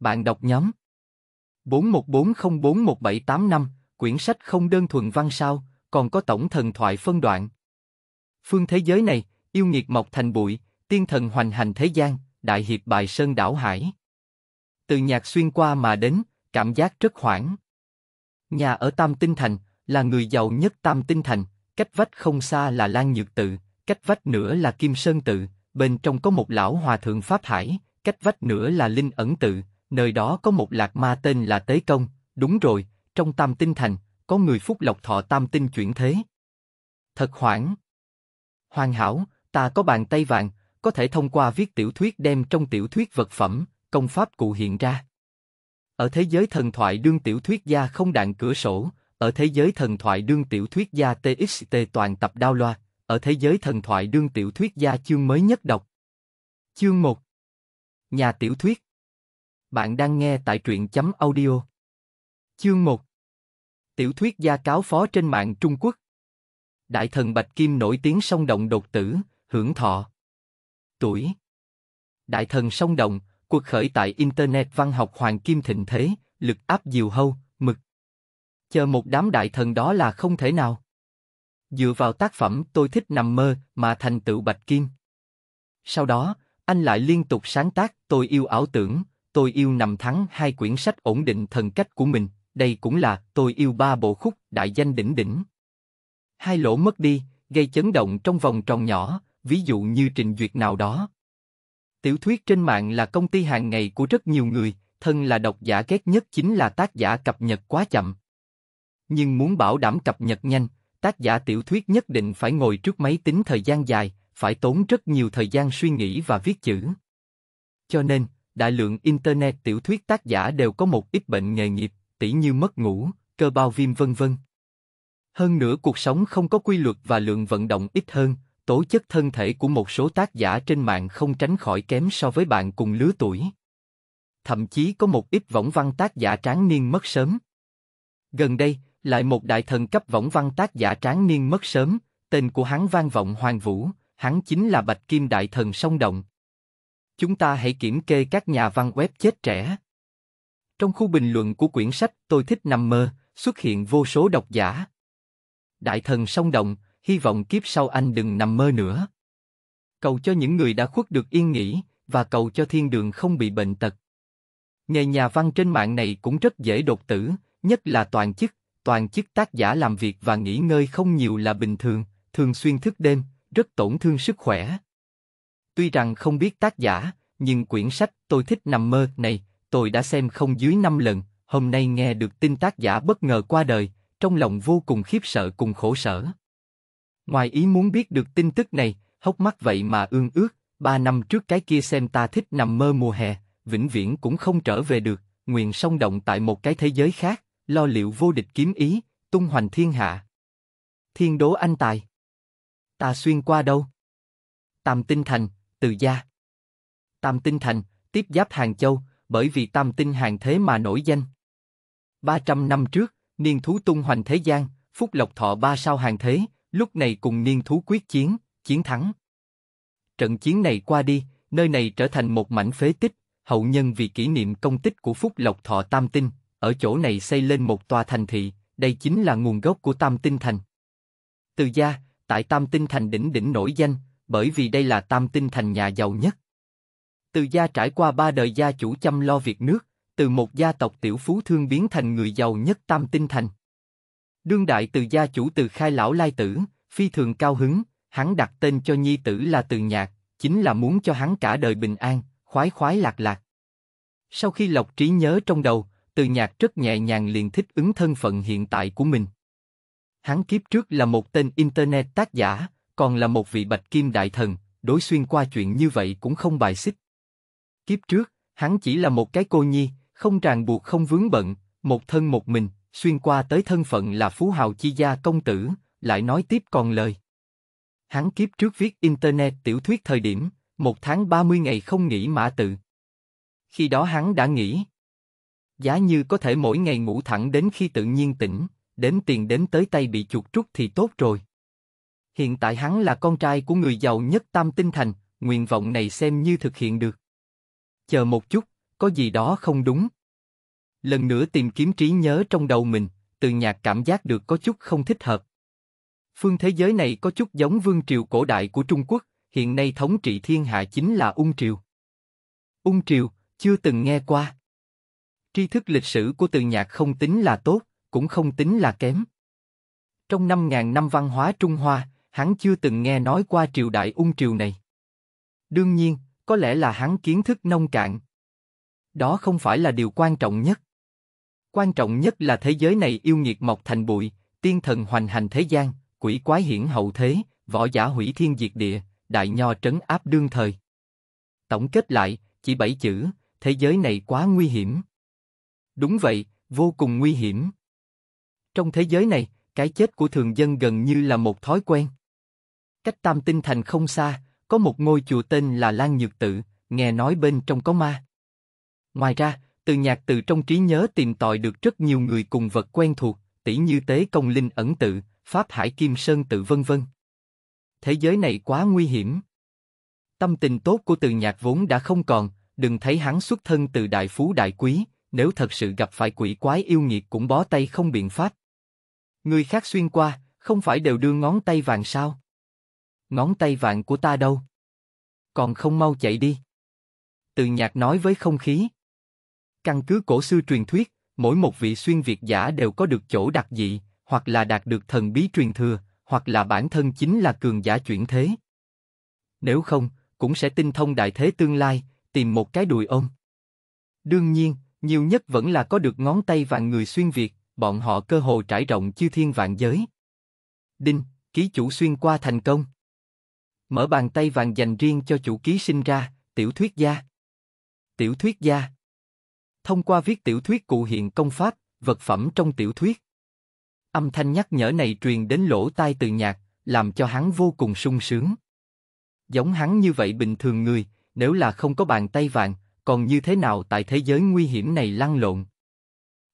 bạn đọc nhóm. 41404175, quyển sách không đơn thuần văn sao, còn có tổng thần thoại phân đoạn. Phương thế giới này, yêu nghiệt mọc thành bụi, tiên thần hoành hành thế gian, đại hiệp bài sơn đảo hải. Từ nhạc xuyên qua mà đến, cảm giác rất hoảng. Nhà ở Tam Tinh Thành, là người giàu nhất Tam Tinh Thành, cách vách không xa là Lan Nhược Tự, cách vách nữa là Kim Sơn Tự, bên trong có một lão hòa thượng Pháp Hải, cách vách nữa là Linh Ẩn Tự, nơi đó có một lạc ma tên là Tế Công, đúng rồi, trong Tam Tinh Thành, có người phúc lộc thọ Tam Tinh chuyển thế. Thật hoảng. Hoàn hảo, ta có bàn tay vàng, có thể thông qua viết tiểu thuyết đem trong tiểu thuyết vật phẩm, công pháp cụ hiện ra. Ở thế giới thần thoại đương tiểu thuyết gia không đạn cửa sổ, ở thế giới thần thoại đương tiểu thuyết gia TXT toàn tập đao loa, ở thế giới thần thoại đương tiểu thuyết gia chương mới nhất đọc. Chương 1 Nhà tiểu thuyết bạn đang nghe tại truyện chấm audio. Chương 1 Tiểu thuyết gia cáo phó trên mạng Trung Quốc Đại thần Bạch Kim nổi tiếng song động đột tử, hưởng thọ. Tuổi Đại thần song động, cuộc khởi tại Internet văn học Hoàng Kim Thịnh Thế, lực áp diều hâu, mực. Chờ một đám đại thần đó là không thể nào. Dựa vào tác phẩm Tôi thích nằm mơ mà thành tựu Bạch Kim. Sau đó, anh lại liên tục sáng tác Tôi yêu ảo tưởng, tôi yêu nằm thắng hai quyển sách ổn định thần cách của mình, đây cũng là tôi yêu ba bộ khúc đại danh đỉnh đỉnh. Hai lỗ mất đi, gây chấn động trong vòng tròn nhỏ, ví dụ như trình duyệt nào đó. Tiểu thuyết trên mạng là công ty hàng ngày của rất nhiều người, thân là độc giả ghét nhất chính là tác giả cập nhật quá chậm. Nhưng muốn bảo đảm cập nhật nhanh, tác giả tiểu thuyết nhất định phải ngồi trước máy tính thời gian dài, phải tốn rất nhiều thời gian suy nghĩ và viết chữ. Cho nên, đại lượng internet tiểu thuyết tác giả đều có một ít bệnh nghề nghiệp, tỉ như mất ngủ, cơ bao viêm vân vân. Hơn nữa cuộc sống không có quy luật và lượng vận động ít hơn, tố chất thân thể của một số tác giả trên mạng không tránh khỏi kém so với bạn cùng lứa tuổi. Thậm chí có một ít võng văn tác giả tráng niên mất sớm. Gần đây, lại một đại thần cấp võng văn tác giả tráng niên mất sớm, tên của hắn vang vọng hoàng vũ, hắn chính là Bạch Kim Đại Thần Song Động. Chúng ta hãy kiểm kê các nhà văn web chết trẻ. Trong khu bình luận của quyển sách Tôi thích nằm mơ, xuất hiện vô số độc giả. Đại thần song động, hy vọng kiếp sau anh đừng nằm mơ nữa. Cầu cho những người đã khuất được yên nghỉ, và cầu cho thiên đường không bị bệnh tật. Nghề nhà văn trên mạng này cũng rất dễ đột tử, nhất là toàn chức, toàn chức tác giả làm việc và nghỉ ngơi không nhiều là bình thường, thường xuyên thức đêm, rất tổn thương sức khỏe. Tuy rằng không biết tác giả, nhưng quyển sách tôi thích nằm mơ này, tôi đã xem không dưới 5 lần, hôm nay nghe được tin tác giả bất ngờ qua đời, trong lòng vô cùng khiếp sợ cùng khổ sở. Ngoài ý muốn biết được tin tức này, hốc mắt vậy mà ương ước, ba năm trước cái kia xem ta thích nằm mơ mùa hè, vĩnh viễn cũng không trở về được, nguyện song động tại một cái thế giới khác, lo liệu vô địch kiếm ý, tung hoành thiên hạ. Thiên đố anh tài. Ta xuyên qua đâu? Tam tinh thành, từ gia. Tam Tinh Thành, tiếp giáp Hàng Châu, bởi vì Tam Tinh Hàng Thế mà nổi danh. 300 năm trước, niên thú tung hoành thế gian, phúc lộc thọ ba sao Hàng Thế, lúc này cùng niên thú quyết chiến, chiến thắng. Trận chiến này qua đi, nơi này trở thành một mảnh phế tích, hậu nhân vì kỷ niệm công tích của phúc lộc thọ Tam Tinh, ở chỗ này xây lên một tòa thành thị, đây chính là nguồn gốc của Tam Tinh Thành. Từ gia, tại Tam Tinh Thành đỉnh đỉnh nổi danh, bởi vì đây là tam tinh thành nhà giàu nhất. Từ gia trải qua ba đời gia chủ chăm lo việc nước, từ một gia tộc tiểu phú thương biến thành người giàu nhất tam tinh thành. Đương đại từ gia chủ từ khai lão lai tử, phi thường cao hứng, hắn đặt tên cho nhi tử là từ nhạc, chính là muốn cho hắn cả đời bình an, khoái khoái lạc lạc. Sau khi lọc trí nhớ trong đầu, từ nhạc rất nhẹ nhàng liền thích ứng thân phận hiện tại của mình. Hắn kiếp trước là một tên Internet tác giả, còn là một vị bạch kim đại thần, đối xuyên qua chuyện như vậy cũng không bài xích. Kiếp trước, hắn chỉ là một cái cô nhi, không ràng buộc không vướng bận, một thân một mình, xuyên qua tới thân phận là phú hào chi gia công tử, lại nói tiếp còn lời. Hắn kiếp trước viết Internet tiểu thuyết thời điểm, một tháng 30 ngày không nghỉ mã tự. Khi đó hắn đã nghỉ giá như có thể mỗi ngày ngủ thẳng đến khi tự nhiên tỉnh, đếm tiền đến tới tay bị chuột rút thì tốt rồi. Hiện tại hắn là con trai của người giàu nhất Tam Tinh Thành, nguyện vọng này xem như thực hiện được. Chờ một chút, có gì đó không đúng. Lần nữa tìm kiếm trí nhớ trong đầu mình, từ nhạc cảm giác được có chút không thích hợp. Phương thế giới này có chút giống vương triều cổ đại của Trung Quốc, hiện nay thống trị thiên hạ chính là Ung Triều. Ung Triều, chưa từng nghe qua. Tri thức lịch sử của từ nhạc không tính là tốt, cũng không tính là kém. Trong 5.000 năm văn hóa Trung Hoa, hắn chưa từng nghe nói qua triều đại ung triều này. Đương nhiên, có lẽ là hắn kiến thức nông cạn. Đó không phải là điều quan trọng nhất. Quan trọng nhất là thế giới này yêu nghiệt mọc thành bụi, tiên thần hoành hành thế gian, quỷ quái hiển hậu thế, võ giả hủy thiên diệt địa, đại nho trấn áp đương thời. Tổng kết lại, chỉ bảy chữ, thế giới này quá nguy hiểm. Đúng vậy, vô cùng nguy hiểm. Trong thế giới này, cái chết của thường dân gần như là một thói quen. Cách Tam Tinh Thành không xa, có một ngôi chùa tên là Lan Nhược Tự, nghe nói bên trong có ma. Ngoài ra, từ nhạc từ trong trí nhớ tìm tòi được rất nhiều người cùng vật quen thuộc, tỷ như Tế Công Linh Ẩn Tự, Pháp Hải Kim Sơn Tự vân vân. Thế giới này quá nguy hiểm. Tâm tình tốt của từ nhạc vốn đã không còn, đừng thấy hắn xuất thân từ đại phú đại quý, nếu thật sự gặp phải quỷ quái yêu nghiệt cũng bó tay không biện pháp. Người khác xuyên qua, không phải đều đưa ngón tay vàng sao? ngón tay vạn của ta đâu? Còn không mau chạy đi. Từ nhạc nói với không khí. Căn cứ cổ xưa truyền thuyết, mỗi một vị xuyên Việt giả đều có được chỗ đặc dị, hoặc là đạt được thần bí truyền thừa, hoặc là bản thân chính là cường giả chuyển thế. Nếu không, cũng sẽ tinh thông đại thế tương lai, tìm một cái đùi ôm. Đương nhiên, nhiều nhất vẫn là có được ngón tay vàng người xuyên Việt, bọn họ cơ hồ trải rộng chư thiên vạn giới. Đinh, ký chủ xuyên qua thành công. Mở bàn tay vàng dành riêng cho chủ ký sinh ra, tiểu thuyết gia. Tiểu thuyết gia. Thông qua viết tiểu thuyết cụ hiện công pháp, vật phẩm trong tiểu thuyết. Âm thanh nhắc nhở này truyền đến lỗ tai từ nhạc, làm cho hắn vô cùng sung sướng. Giống hắn như vậy bình thường người, nếu là không có bàn tay vàng, còn như thế nào tại thế giới nguy hiểm này lăn lộn?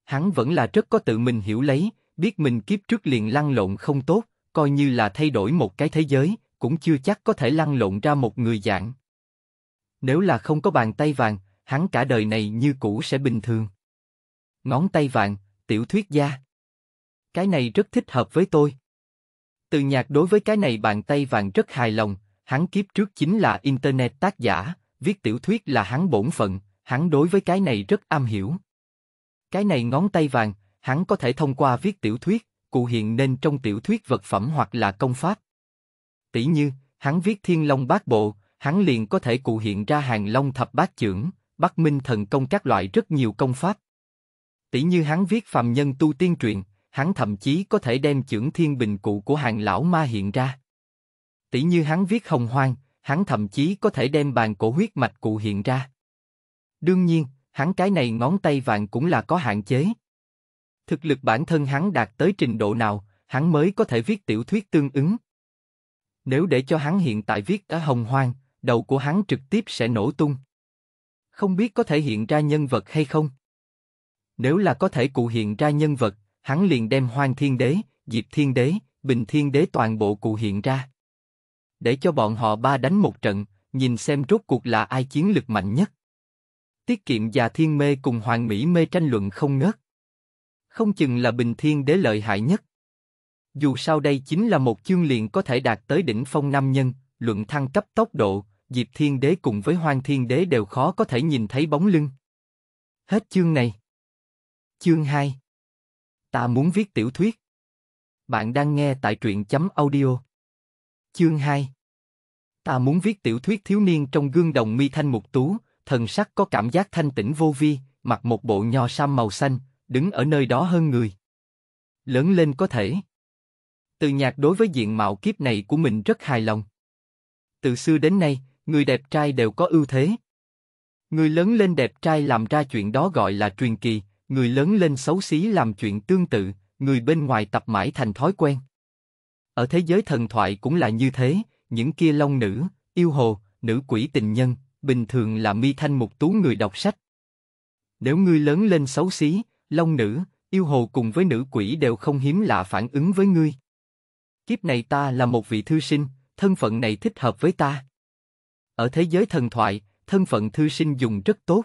Hắn vẫn là rất có tự mình hiểu lấy, biết mình kiếp trước liền lăn lộn không tốt, coi như là thay đổi một cái thế giới, cũng chưa chắc có thể lăn lộn ra một người dạng. Nếu là không có bàn tay vàng, hắn cả đời này như cũ sẽ bình thường. Ngón tay vàng, tiểu thuyết gia. Cái này rất thích hợp với tôi. Từ nhạc đối với cái này bàn tay vàng rất hài lòng, hắn kiếp trước chính là Internet tác giả, viết tiểu thuyết là hắn bổn phận, hắn đối với cái này rất am hiểu. Cái này ngón tay vàng, hắn có thể thông qua viết tiểu thuyết, cụ hiện nên trong tiểu thuyết vật phẩm hoặc là công pháp, Tỷ như, hắn viết Thiên Long Bát Bộ, hắn liền có thể cụ hiện ra hàng Long Thập Bát trưởng Bắc Minh Thần Công các loại rất nhiều công pháp. Tỷ như hắn viết Phàm Nhân Tu Tiên Truyện, hắn thậm chí có thể đem trưởng Thiên Bình Cụ của hàng lão ma hiện ra. Tỷ như hắn viết Hồng Hoang, hắn thậm chí có thể đem bàn cổ huyết mạch cụ hiện ra. Đương nhiên, hắn cái này ngón tay vàng cũng là có hạn chế. Thực lực bản thân hắn đạt tới trình độ nào, hắn mới có thể viết tiểu thuyết tương ứng, nếu để cho hắn hiện tại viết ở hồng hoang, đầu của hắn trực tiếp sẽ nổ tung. Không biết có thể hiện ra nhân vật hay không? Nếu là có thể cụ hiện ra nhân vật, hắn liền đem hoang thiên đế, diệp thiên đế, bình thiên đế toàn bộ cụ hiện ra. Để cho bọn họ ba đánh một trận, nhìn xem rốt cuộc là ai chiến lực mạnh nhất. Tiết kiệm già thiên mê cùng hoàng mỹ mê tranh luận không ngớt. Không chừng là bình thiên đế lợi hại nhất. Dù sao đây chính là một chương liền có thể đạt tới đỉnh phong nam nhân, luận thăng cấp tốc độ, Diệp Thiên Đế cùng với Hoang Thiên Đế đều khó có thể nhìn thấy bóng lưng. Hết chương này. Chương 2 Ta muốn viết tiểu thuyết. Bạn đang nghe tại truyện chấm audio. Chương 2 Ta muốn viết tiểu thuyết thiếu niên trong gương đồng mi thanh mục tú, thần sắc có cảm giác thanh tĩnh vô vi, mặc một bộ nho sam màu xanh, đứng ở nơi đó hơn người. Lớn lên có thể. Từ nhạc đối với diện mạo kiếp này của mình rất hài lòng. Từ xưa đến nay, người đẹp trai đều có ưu thế. Người lớn lên đẹp trai làm ra chuyện đó gọi là truyền kỳ, người lớn lên xấu xí làm chuyện tương tự, người bên ngoài tập mãi thành thói quen. Ở thế giới thần thoại cũng là như thế, những kia long nữ, yêu hồ, nữ quỷ tình nhân, bình thường là mi thanh mục tú người đọc sách. Nếu ngươi lớn lên xấu xí, long nữ, yêu hồ cùng với nữ quỷ đều không hiếm lạ phản ứng với ngươi. Kiếp này ta là một vị thư sinh, thân phận này thích hợp với ta. Ở thế giới thần thoại, thân phận thư sinh dùng rất tốt.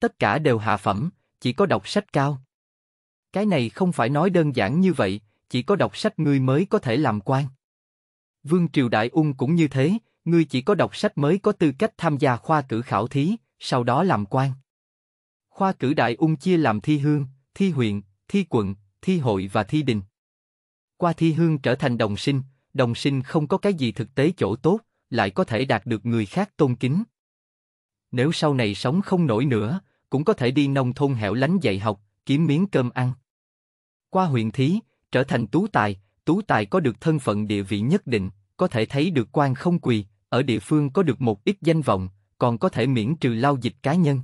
Tất cả đều hạ phẩm, chỉ có đọc sách cao. Cái này không phải nói đơn giản như vậy, chỉ có đọc sách ngươi mới có thể làm quan. Vương Triều Đại Ung cũng như thế, ngươi chỉ có đọc sách mới có tư cách tham gia khoa cử khảo thí, sau đó làm quan. Khoa cử Đại Ung chia làm thi hương, thi huyện, thi quận, thi hội và thi đình qua thi hương trở thành đồng sinh, đồng sinh không có cái gì thực tế chỗ tốt, lại có thể đạt được người khác tôn kính. Nếu sau này sống không nổi nữa, cũng có thể đi nông thôn hẻo lánh dạy học, kiếm miếng cơm ăn. Qua huyện thí, trở thành tú tài, tú tài có được thân phận địa vị nhất định, có thể thấy được quan không quỳ, ở địa phương có được một ít danh vọng, còn có thể miễn trừ lao dịch cá nhân.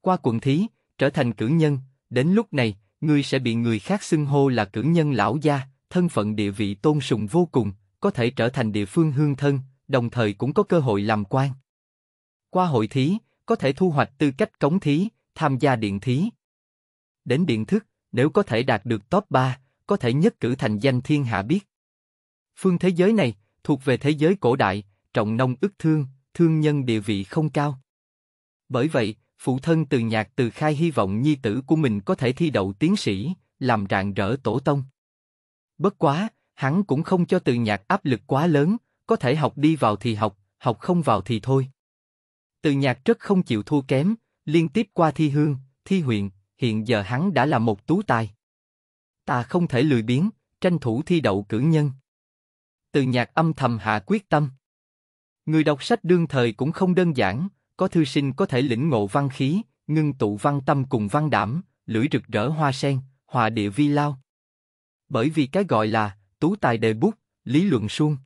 Qua quận thí, trở thành cử nhân, đến lúc này, ngươi sẽ bị người khác xưng hô là cử nhân lão gia, thân phận địa vị tôn sùng vô cùng, có thể trở thành địa phương hương thân, đồng thời cũng có cơ hội làm quan. Qua hội thí, có thể thu hoạch tư cách cống thí, tham gia điện thí. Đến điện thức, nếu có thể đạt được top 3, có thể nhất cử thành danh thiên hạ biết. Phương thế giới này, thuộc về thế giới cổ đại, trọng nông ức thương, thương nhân địa vị không cao. Bởi vậy, phụ thân từ nhạc từ khai hy vọng nhi tử của mình có thể thi đậu tiến sĩ, làm rạng rỡ tổ tông. Bất quá, hắn cũng không cho từ nhạc áp lực quá lớn, có thể học đi vào thì học, học không vào thì thôi. Từ nhạc rất không chịu thua kém, liên tiếp qua thi hương, thi huyện, hiện giờ hắn đã là một tú tài. Ta không thể lười biếng, tranh thủ thi đậu cử nhân. Từ nhạc âm thầm hạ quyết tâm. Người đọc sách đương thời cũng không đơn giản, có thư sinh có thể lĩnh ngộ văn khí, ngưng tụ văn tâm cùng văn đảm, lưỡi rực rỡ hoa sen, hòa địa vi lao. Bởi vì cái gọi là tú tài đề bút, lý luận suông.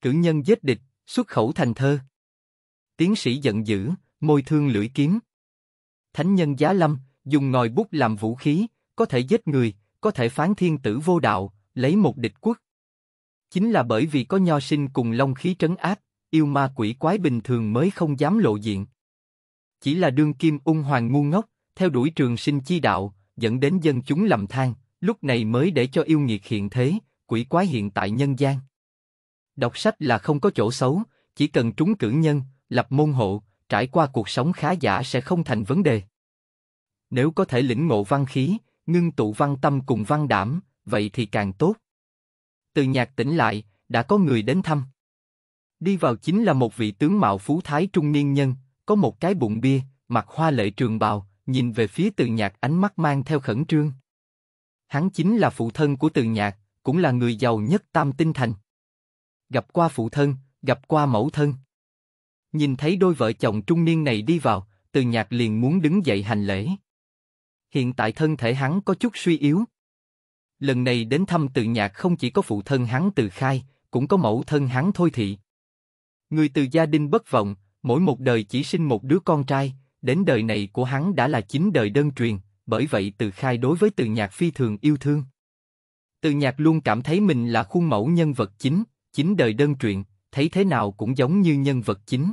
Cử nhân giết địch, xuất khẩu thành thơ. Tiến sĩ giận dữ, môi thương lưỡi kiếm. Thánh nhân giá lâm, dùng ngòi bút làm vũ khí, có thể giết người, có thể phán thiên tử vô đạo, lấy một địch quốc. Chính là bởi vì có nho sinh cùng long khí trấn áp, yêu ma quỷ quái bình thường mới không dám lộ diện. Chỉ là đương kim ung hoàng ngu ngốc, theo đuổi trường sinh chi đạo, dẫn đến dân chúng lầm than, Lúc này mới để cho yêu nghiệt hiện thế, quỷ quái hiện tại nhân gian. Đọc sách là không có chỗ xấu, chỉ cần trúng cử nhân, lập môn hộ, trải qua cuộc sống khá giả sẽ không thành vấn đề. Nếu có thể lĩnh ngộ văn khí, ngưng tụ văn tâm cùng văn đảm, vậy thì càng tốt. Từ nhạc tỉnh lại, đã có người đến thăm. Đi vào chính là một vị tướng mạo phú thái trung niên nhân, có một cái bụng bia, mặc hoa lệ trường bào, nhìn về phía từ nhạc ánh mắt mang theo khẩn trương. Hắn chính là phụ thân của Từ Nhạc, cũng là người giàu nhất Tam Tinh Thành. Gặp qua phụ thân, gặp qua mẫu thân. Nhìn thấy đôi vợ chồng trung niên này đi vào, Từ Nhạc liền muốn đứng dậy hành lễ. Hiện tại thân thể hắn có chút suy yếu. Lần này đến thăm Từ Nhạc không chỉ có phụ thân hắn Từ Khai, cũng có mẫu thân hắn Thôi Thị. Người từ gia đình bất vọng, mỗi một đời chỉ sinh một đứa con trai, đến đời này của hắn đã là chín đời đơn truyền, bởi vậy Từ Khai đối với Từ Nhạc phi thường yêu thương. Từ Nhạc luôn cảm thấy mình là khuôn mẫu nhân vật chính, chính đời đơn truyện, thấy thế nào cũng giống như nhân vật chính.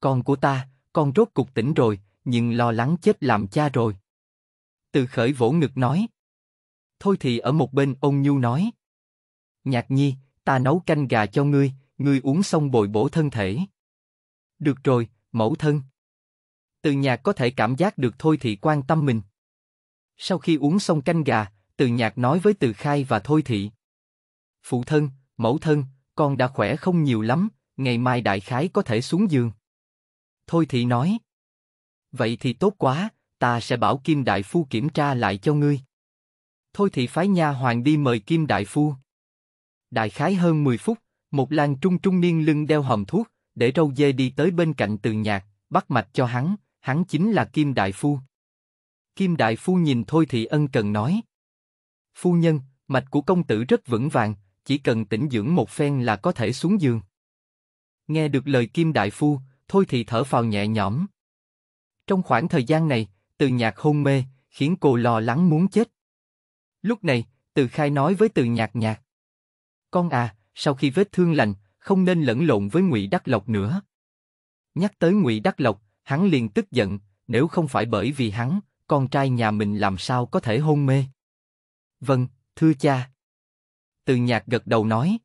Con của ta, con rốt cục tỉnh rồi, nhưng lo lắng chết làm cha rồi. Từ khởi vỗ ngực nói. Thôi thì ở một bên ông Nhu nói. Nhạc nhi, ta nấu canh gà cho ngươi, ngươi uống xong bồi bổ thân thể. Được rồi, mẫu thân. Từ nhạc có thể cảm giác được thôi thì quan tâm mình. Sau khi uống xong canh gà, Từ Nhạc nói với Từ Khai và Thôi Thị. Phụ thân, mẫu thân, con đã khỏe không nhiều lắm, ngày mai đại khái có thể xuống giường. Thôi Thị nói. Vậy thì tốt quá, ta sẽ bảo Kim Đại Phu kiểm tra lại cho ngươi. Thôi Thị phái nha hoàng đi mời Kim Đại Phu. Đại khái hơn 10 phút, một làng trung trung niên lưng đeo hòm thuốc, để râu dê đi tới bên cạnh Từ Nhạc, bắt mạch cho hắn, hắn chính là Kim Đại Phu. Kim Đại Phu nhìn Thôi Thị Ân cần nói. Phu nhân, mạch của công tử rất vững vàng, chỉ cần tĩnh dưỡng một phen là có thể xuống giường. Nghe được lời Kim Đại Phu, Thôi Thị thở phào nhẹ nhõm. Trong khoảng thời gian này, từ nhạc hôn mê, khiến cô lo lắng muốn chết. Lúc này, từ khai nói với từ nhạc nhạc. Con à, sau khi vết thương lành, không nên lẫn lộn với ngụy đắc lộc nữa. Nhắc tới ngụy đắc lộc, hắn liền tức giận, nếu không phải bởi vì hắn, con trai nhà mình làm sao có thể hôn mê? Vâng, thưa cha. Từ nhạc gật đầu nói.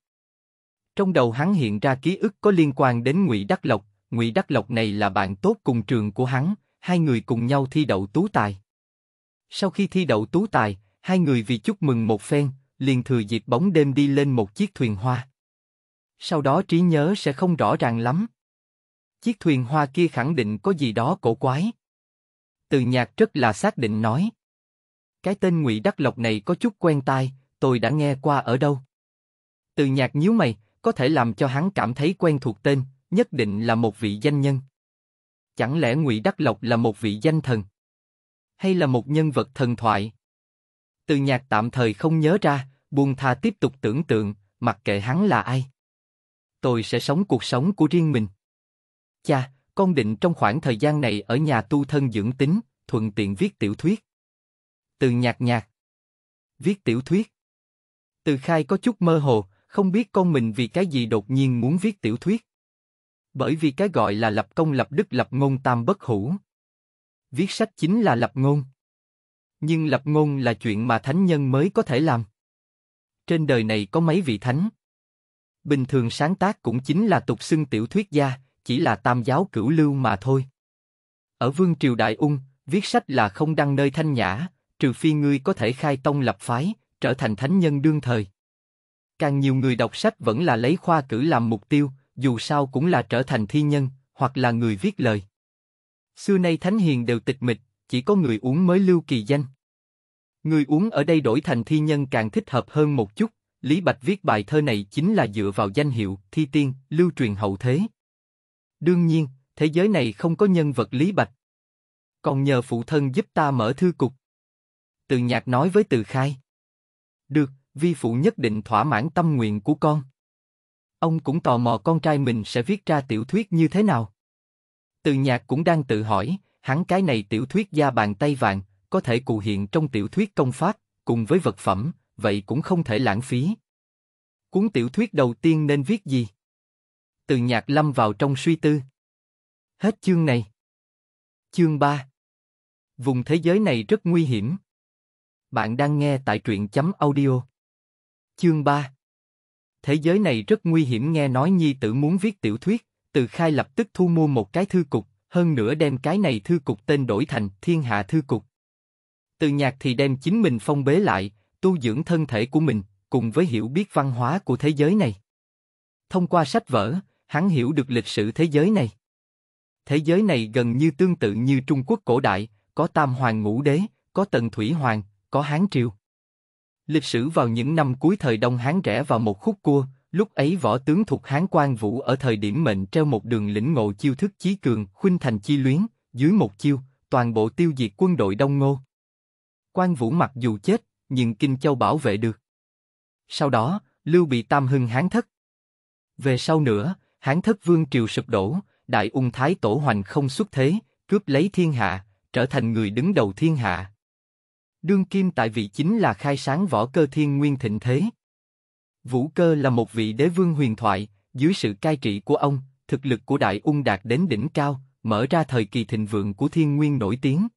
Trong đầu hắn hiện ra ký ức có liên quan đến Ngụy Đắc Lộc, Ngụy Đắc Lộc này là bạn tốt cùng trường của hắn, hai người cùng nhau thi đậu tú tài. Sau khi thi đậu tú tài, hai người vì chúc mừng một phen, liền thừa dịp bóng đêm đi lên một chiếc thuyền hoa. Sau đó trí nhớ sẽ không rõ ràng lắm. Chiếc thuyền hoa kia khẳng định có gì đó cổ quái, từ nhạc rất là xác định nói. Cái tên Ngụy Đắc Lộc này có chút quen tai, tôi đã nghe qua ở đâu. Từ nhạc nhíu mày, có thể làm cho hắn cảm thấy quen thuộc tên, nhất định là một vị danh nhân. Chẳng lẽ Ngụy Đắc Lộc là một vị danh thần? Hay là một nhân vật thần thoại? Từ nhạc tạm thời không nhớ ra, buông tha tiếp tục tưởng tượng, mặc kệ hắn là ai. Tôi sẽ sống cuộc sống của riêng mình. Cha, con định trong khoảng thời gian này ở nhà tu thân dưỡng tính, thuận tiện viết tiểu thuyết. Từ nhạc nhạc. Viết tiểu thuyết. Từ khai có chút mơ hồ, không biết con mình vì cái gì đột nhiên muốn viết tiểu thuyết. Bởi vì cái gọi là lập công lập đức lập ngôn tam bất hủ. Viết sách chính là lập ngôn. Nhưng lập ngôn là chuyện mà thánh nhân mới có thể làm. Trên đời này có mấy vị thánh. Bình thường sáng tác cũng chính là tục xưng tiểu thuyết gia, chỉ là tam giáo cửu lưu mà thôi. Ở vương triều Đại Ung, viết sách là không đăng nơi thanh nhã, trừ phi ngươi có thể khai tông lập phái, trở thành thánh nhân đương thời. Càng nhiều người đọc sách vẫn là lấy khoa cử làm mục tiêu, dù sao cũng là trở thành thi nhân, hoặc là người viết lời. Xưa nay thánh hiền đều tịch mịch, chỉ có người uống mới lưu kỳ danh. Người uống ở đây đổi thành thi nhân càng thích hợp hơn một chút, Lý Bạch viết bài thơ này chính là dựa vào danh hiệu thi tiên, lưu truyền hậu thế. Đương nhiên, thế giới này không có nhân vật Lý Bạch. Còn nhờ phụ thân giúp ta mở thư cục. Từ nhạc nói với Từ Khai. Được, vi phụ nhất định thỏa mãn tâm nguyện của con. Ông cũng tò mò con trai mình sẽ viết ra tiểu thuyết như thế nào. Từ nhạc cũng đang tự hỏi, hắn cái này tiểu thuyết da bàn tay vàng, có thể cụ hiện trong tiểu thuyết công pháp, cùng với vật phẩm, vậy cũng không thể lãng phí. Cuốn tiểu thuyết đầu tiên nên viết gì? Từ nhạc lâm vào trong suy tư. Hết chương này. Chương 3 Vùng thế giới này rất nguy hiểm. Bạn đang nghe tại truyện chấm audio. Chương 3 Thế giới này rất nguy hiểm nghe nói nhi tử muốn viết tiểu thuyết, từ khai lập tức thu mua một cái thư cục, hơn nữa đem cái này thư cục tên đổi thành Thiên Hạ Thư Cục. Từ nhạc thì đem chính mình phong bế lại, tu dưỡng thân thể của mình, cùng với hiểu biết văn hóa của thế giới này. Thông qua sách vở, hắn hiểu được lịch sử thế giới này. Thế giới này gần như tương tự như Trung Quốc cổ đại, có Tam Hoàng Ngũ Đế, có Tần Thủy Hoàng, có Hán Triều. Lịch sử vào những năm cuối thời Đông Hán rẽ vào một khúc cua, lúc ấy võ tướng thuộc Hán Quan Vũ ở thời điểm mệnh treo một đường lĩnh ngộ chiêu thức chí cường, khuynh thành chi luyến, dưới một chiêu, toàn bộ tiêu diệt quân đội Đông Ngô. Quan Vũ mặc dù chết, nhưng Kinh Châu bảo vệ được. Sau đó, Lưu bị Tam Hưng hán thất. Về sau nữa, Hán thất vương triều sụp đổ, đại ung thái tổ hoành không xuất thế, cướp lấy thiên hạ, trở thành người đứng đầu thiên hạ. Đương kim tại vị chính là khai sáng võ cơ thiên nguyên thịnh thế. Vũ cơ là một vị đế vương huyền thoại, dưới sự cai trị của ông, thực lực của đại ung đạt đến đỉnh cao, mở ra thời kỳ thịnh vượng của thiên nguyên nổi tiếng.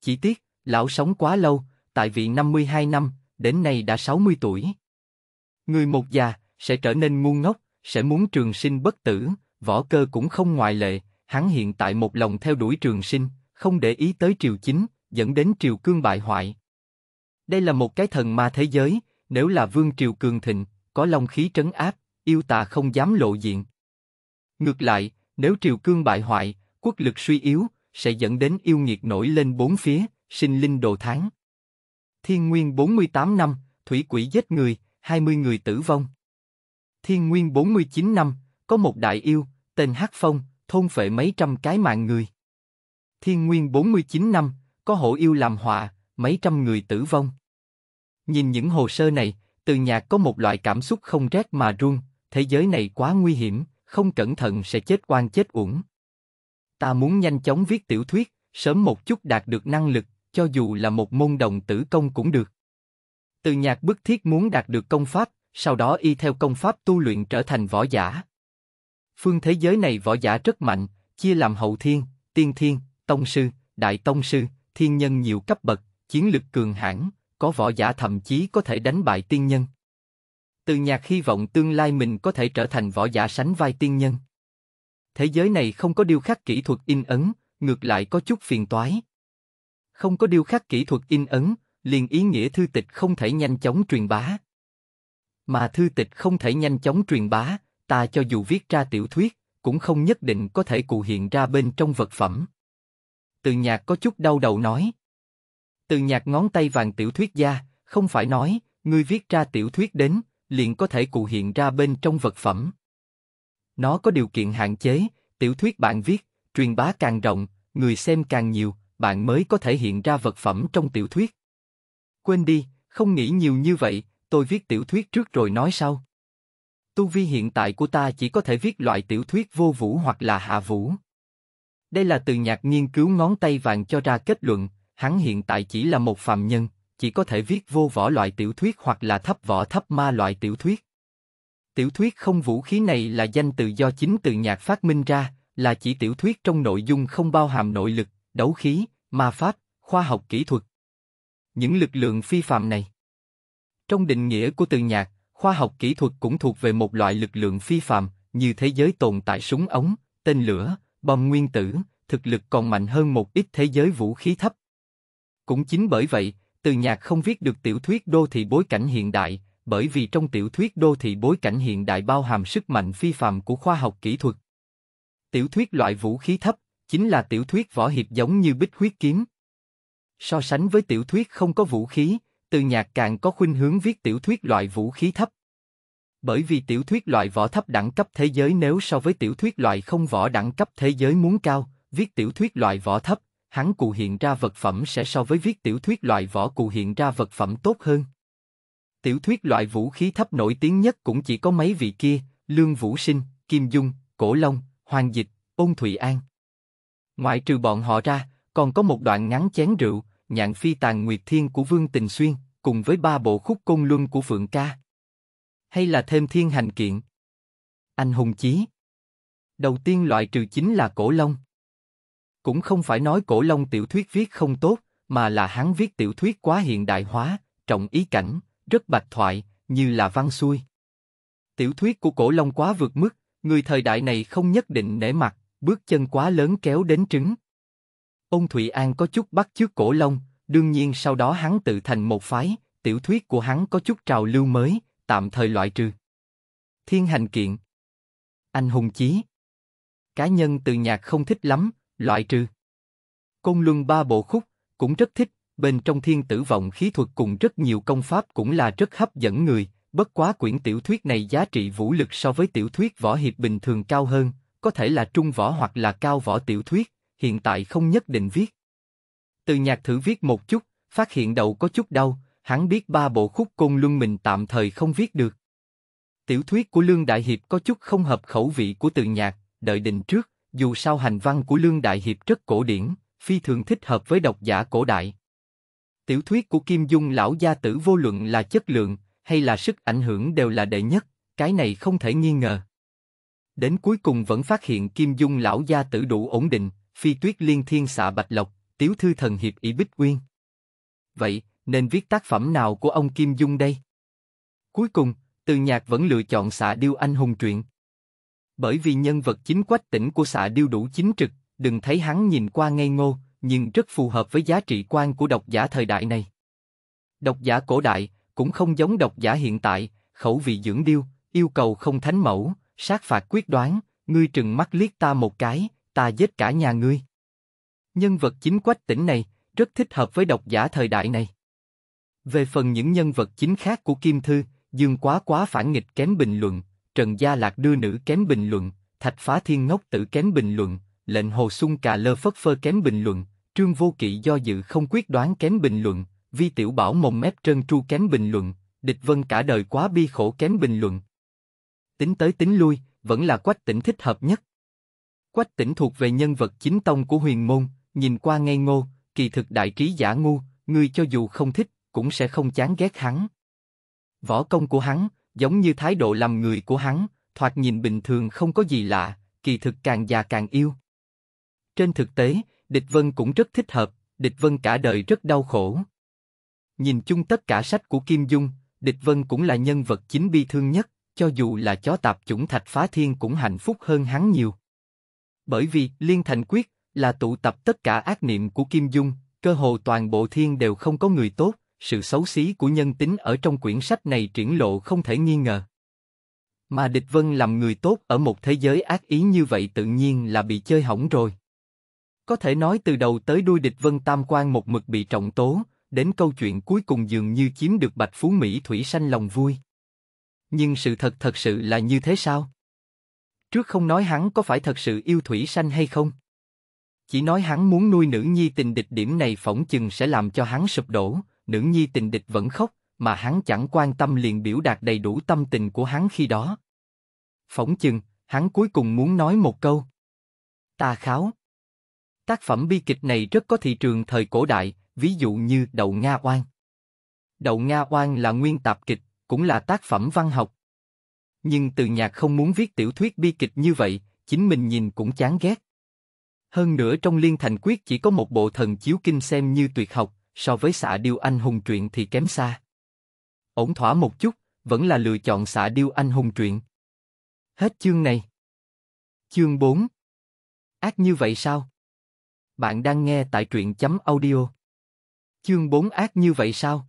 Chỉ tiếc, lão sống quá lâu, tại vị 52 năm, đến nay đã 60 tuổi. Người một già, sẽ trở nên ngu ngốc, sẽ muốn trường sinh bất tử, võ cơ cũng không ngoại lệ, hắn hiện tại một lòng theo đuổi trường sinh, không để ý tới triều chính, dẫn đến triều cương bại hoại. Đây là một cái thần ma thế giới, nếu là vương triều cường thịnh, có long khí trấn áp, yêu tà không dám lộ diện. Ngược lại, nếu triều cương bại hoại, quốc lực suy yếu, sẽ dẫn đến yêu nghiệt nổi lên bốn phía, sinh linh đồ tháng. Thiên nguyên 48 năm, thủy quỷ giết người, 20 người tử vong. Thiên Nguyên 49 năm, có một đại yêu, tên Hắc Phong, thôn phệ mấy trăm cái mạng người. Thiên Nguyên 49 năm, có hổ yêu làm họa, mấy trăm người tử vong. Nhìn những hồ sơ này, từ nhạc có một loại cảm xúc không rét mà run, thế giới này quá nguy hiểm, không cẩn thận sẽ chết oan chết uổng. Ta muốn nhanh chóng viết tiểu thuyết, sớm một chút đạt được năng lực, cho dù là một môn đồng tử công cũng được. Từ nhạc bức thiết muốn đạt được công pháp, sau đó y theo công pháp tu luyện trở thành võ giả. Phương thế giới này võ giả rất mạnh, chia làm hậu thiên, tiên thiên, tông sư, đại tông sư, thiên nhân nhiều cấp bậc, chiến lực cường hãn, có võ giả thậm chí có thể đánh bại tiên nhân. Từ nhạc hy vọng tương lai mình có thể trở thành võ giả sánh vai tiên nhân. Thế giới này không có điêu khắc kỹ thuật in ấn, ngược lại có chút phiền toái. Không có điêu khắc kỹ thuật in ấn, liền ý nghĩa thư tịch không thể nhanh chóng truyền bá mà thư tịch không thể nhanh chóng truyền bá, ta cho dù viết ra tiểu thuyết, cũng không nhất định có thể cụ hiện ra bên trong vật phẩm. Từ nhạc có chút đau đầu nói. Từ nhạc ngón tay vàng tiểu thuyết ra, không phải nói, ngươi viết ra tiểu thuyết đến, liền có thể cụ hiện ra bên trong vật phẩm. Nó có điều kiện hạn chế, tiểu thuyết bạn viết, truyền bá càng rộng, người xem càng nhiều, bạn mới có thể hiện ra vật phẩm trong tiểu thuyết. Quên đi, không nghĩ nhiều như vậy, tôi viết tiểu thuyết trước rồi nói sau. Tu vi hiện tại của ta chỉ có thể viết loại tiểu thuyết vô vũ hoặc là hạ vũ. Đây là từ nhạc nghiên cứu ngón tay vàng cho ra kết luận, hắn hiện tại chỉ là một phàm nhân, chỉ có thể viết vô võ loại tiểu thuyết hoặc là thấp võ thấp ma loại tiểu thuyết. Tiểu thuyết không vũ khí này là danh từ do chính từ nhạc phát minh ra, là chỉ tiểu thuyết trong nội dung không bao hàm nội lực, đấu khí, ma pháp, khoa học kỹ thuật. Những lực lượng phi phạm này trong định nghĩa của từ nhạc, khoa học kỹ thuật cũng thuộc về một loại lực lượng phi phàm, như thế giới tồn tại súng ống, tên lửa, bom nguyên tử, thực lực còn mạnh hơn một ít thế giới vũ khí thấp. Cũng chính bởi vậy, từ nhạc không viết được tiểu thuyết đô thị bối cảnh hiện đại, bởi vì trong tiểu thuyết đô thị bối cảnh hiện đại bao hàm sức mạnh phi phàm của khoa học kỹ thuật. Tiểu thuyết loại vũ khí thấp, chính là tiểu thuyết võ hiệp giống như bích huyết kiếm. So sánh với tiểu thuyết không có vũ khí, từ nhạc càng có khuynh hướng viết tiểu thuyết loại vũ khí thấp. Bởi vì tiểu thuyết loại võ thấp đẳng cấp thế giới nếu so với tiểu thuyết loại không võ đẳng cấp thế giới muốn cao, viết tiểu thuyết loại võ thấp, hắn cụ hiện ra vật phẩm sẽ so với viết tiểu thuyết loại võ cụ hiện ra vật phẩm tốt hơn. Tiểu thuyết loại vũ khí thấp nổi tiếng nhất cũng chỉ có mấy vị kia, Lương Vũ Sinh, Kim Dung, Cổ Long, Hoàng Dịch, Ôn Thụy An. Ngoại trừ bọn họ ra, còn có một đoạn ngắn chén rượu, nhạn phi tàn nguyệt thiên của Vương Tình Xuyên, cùng với ba bộ khúc côn luân của Phượng Ca. Hay là thêm thiên hành kiện. Anh hùng chí. Đầu tiên loại trừ chính là cổ long. Cũng không phải nói cổ long tiểu thuyết viết không tốt, mà là hắn viết tiểu thuyết quá hiện đại hóa, trọng ý cảnh, rất bạch thoại, như là văn xuôi. Tiểu thuyết của cổ long quá vượt mức, người thời đại này không nhất định nể mặt, bước chân quá lớn kéo đến trứng. Ông Thụy An có chút bắt chước cổ long, đương nhiên sau đó hắn tự thành một phái, tiểu thuyết của hắn có chút trào lưu mới, tạm thời loại trừ. Thiên hành kiện Anh hùng chí Cá nhân từ nhạc không thích lắm, loại trừ. Công luân ba bộ khúc, cũng rất thích, bên trong thiên tử vọng khí thuật cùng rất nhiều công pháp cũng là rất hấp dẫn người, bất quá quyển tiểu thuyết này giá trị vũ lực so với tiểu thuyết võ hiệp bình thường cao hơn, có thể là trung võ hoặc là cao võ tiểu thuyết, hiện tại không nhất định viết. Từ nhạc thử viết một chút, phát hiện đầu có chút đau, hắn biết ba bộ khúc côn luân mình tạm thời không viết được. Tiểu thuyết của Lương Đại Hiệp có chút không hợp khẩu vị của từ nhạc, đợi định trước, dù sao hành văn của Lương Đại Hiệp rất cổ điển, phi thường thích hợp với độc giả cổ đại. Tiểu thuyết của Kim Dung lão gia tử vô luận là chất lượng hay là sức ảnh hưởng đều là đệ nhất, cái này không thể nghi ngờ. Đến cuối cùng vẫn phát hiện Kim Dung lão gia tử đủ ổn định, Phi Tuyết Liên Thiên xạ Bạch Lộc, tiểu Thư Thần Hiệp ỷ Bích Quyên. Vậy, nên viết tác phẩm nào của ông Kim Dung đây? Cuối cùng, Từ Nhạc vẫn lựa chọn xạ điêu anh hùng truyện. Bởi vì nhân vật chính quách tỉnh của xạ điêu đủ chính trực, đừng thấy hắn nhìn qua ngây ngô, nhưng rất phù hợp với giá trị quan của độc giả thời đại này. Độc giả cổ đại cũng không giống độc giả hiện tại, khẩu vị dưỡng điêu, yêu cầu không thánh mẫu, sát phạt quyết đoán, ngươi trừng mắt liếc ta một cái, ta giết cả nhà ngươi. Nhân vật chính quách tỉnh này rất thích hợp với độc giả thời đại này. Về phần những nhân vật chính khác của Kim Thư, Dương Quá Quá phản nghịch kém bình luận, Trần Gia Lạc đưa nữ kém bình luận, Thạch Phá Thiên ngốc tử kém bình luận, Lệnh Hồ Xuân cà lơ phất phơ kém bình luận, Trương Vô Kỵ do dự không quyết đoán kém bình luận, Vi Tiểu Bảo mồm mép trơn tru kém bình luận, Địch Vân cả đời quá bi khổ kém bình luận. Tính tới tính lui, vẫn là quách tỉnh thích hợp nhất. Quách tỉnh thuộc về nhân vật chính tông của huyền môn, nhìn qua ngây ngô, kỳ thực đại trí giả ngu, người cho dù không thích, cũng sẽ không chán ghét hắn. Võ công của hắn, giống như thái độ làm người của hắn, thoạt nhìn bình thường không có gì lạ, kỳ thực càng già càng yêu. Trên thực tế, Địch Vân cũng rất thích hợp, Địch Vân cả đời rất đau khổ. Nhìn chung tất cả sách của Kim Dung, Địch Vân cũng là nhân vật chính bi thương nhất, cho dù là chó tạp chủng thạch phá thiên cũng hạnh phúc hơn hắn nhiều bởi vì liên thành quyết là tụ tập tất cả ác niệm của Kim Dung, cơ hồ toàn bộ thiên đều không có người tốt, sự xấu xí của nhân tính ở trong quyển sách này triển lộ không thể nghi ngờ. Mà Địch Vân làm người tốt ở một thế giới ác ý như vậy tự nhiên là bị chơi hỏng rồi. Có thể nói từ đầu tới đuôi Địch Vân tam quan một mực bị trọng tố, đến câu chuyện cuối cùng dường như chiếm được Bạch Phú Mỹ Thủy Sanh lòng vui. Nhưng sự thật thật sự là như thế sao? Trước không nói hắn có phải thật sự yêu Thủy Sanh hay không. Chỉ nói hắn muốn nuôi nữ nhi tình địch điểm này phỏng chừng sẽ làm cho hắn sụp đổ, nữ nhi tình địch vẫn khóc, mà hắn chẳng quan tâm liền biểu đạt đầy đủ tâm tình của hắn khi đó. Phỏng chừng, hắn cuối cùng muốn nói một câu. Ta kháo. Tác phẩm bi kịch này rất có thị trường thời cổ đại, ví dụ như Đậu Nga Oan. Đậu Nga Oan là nguyên tạp kịch, cũng là tác phẩm văn học, nhưng từ nhạc không muốn viết tiểu thuyết bi kịch như vậy, chính mình nhìn cũng chán ghét. Hơn nữa trong Liên Thành Quyết chỉ có một bộ thần chiếu kinh xem như tuyệt học, so với xạ điêu anh hùng truyện thì kém xa. Ổn thỏa một chút, vẫn là lựa chọn xạ điêu anh hùng truyện. Hết chương này. Chương 4 Ác như vậy sao? Bạn đang nghe tại truyện chấm audio. Chương 4 ác như vậy sao?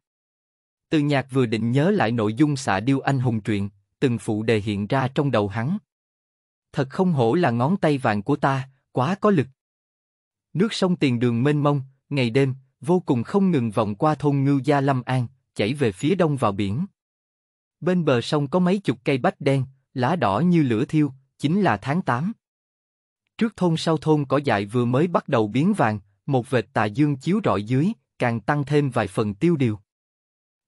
Từ nhạc vừa định nhớ lại nội dung xạ điêu anh hùng truyện, từng phụ đề hiện ra trong đầu hắn. Thật không hổ là ngón tay vàng của ta, quá có lực. Nước sông tiền đường mênh mông, ngày đêm, vô cùng không ngừng vòng qua thôn Ngư Gia Lâm An, chảy về phía đông vào biển. Bên bờ sông có mấy chục cây bách đen, lá đỏ như lửa thiêu, chính là tháng 8. Trước thôn sau thôn cỏ dại vừa mới bắt đầu biến vàng, một vệt tà dương chiếu rọi dưới, càng tăng thêm vài phần tiêu điều.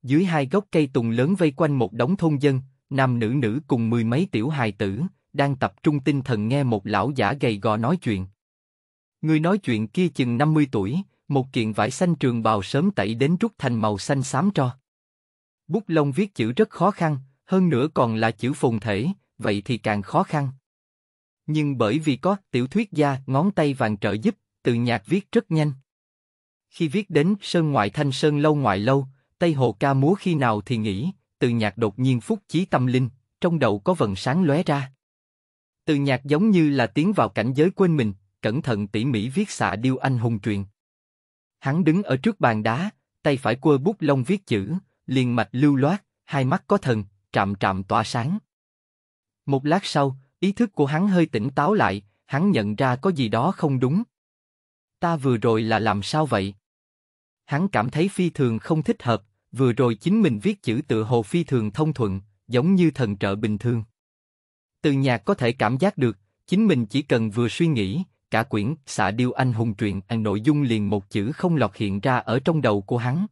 Dưới hai gốc cây tùng lớn vây quanh một đống thôn dân, nam nữ nữ cùng mười mấy tiểu hài tử, đang tập trung tinh thần nghe một lão giả gầy gò nói chuyện. Người nói chuyện kia chừng 50 tuổi, một kiện vải xanh trường bào sớm tẩy đến rút thành màu xanh xám cho. Bút lông viết chữ rất khó khăn, hơn nữa còn là chữ phồn thể, vậy thì càng khó khăn. Nhưng bởi vì có tiểu thuyết gia ngón tay vàng trợ giúp, từ nhạc viết rất nhanh. Khi viết đến sơn ngoại thanh sơn lâu ngoại lâu, Tây Hồ ca múa khi nào thì nghỉ, từ nhạc đột nhiên phúc chí tâm linh, trong đầu có vần sáng lóe ra. Từ nhạc giống như là tiến vào cảnh giới quên mình, cẩn thận tỉ mỉ viết xạ điêu anh hùng truyện. Hắn đứng ở trước bàn đá, tay phải quơ bút lông viết chữ, liền mạch lưu loát, hai mắt có thần, trạm trạm tỏa sáng. Một lát sau, ý thức của hắn hơi tỉnh táo lại, hắn nhận ra có gì đó không đúng. Ta vừa rồi là làm sao vậy? Hắn cảm thấy phi thường không thích hợp, vừa rồi chính mình viết chữ tự hồ phi thường thông thuận, giống như thần trợ bình thường. Từ nhạc có thể cảm giác được, chính mình chỉ cần vừa suy nghĩ, cả quyển xạ điêu anh hùng truyện ăn nội dung liền một chữ không lọt hiện ra ở trong đầu của hắn.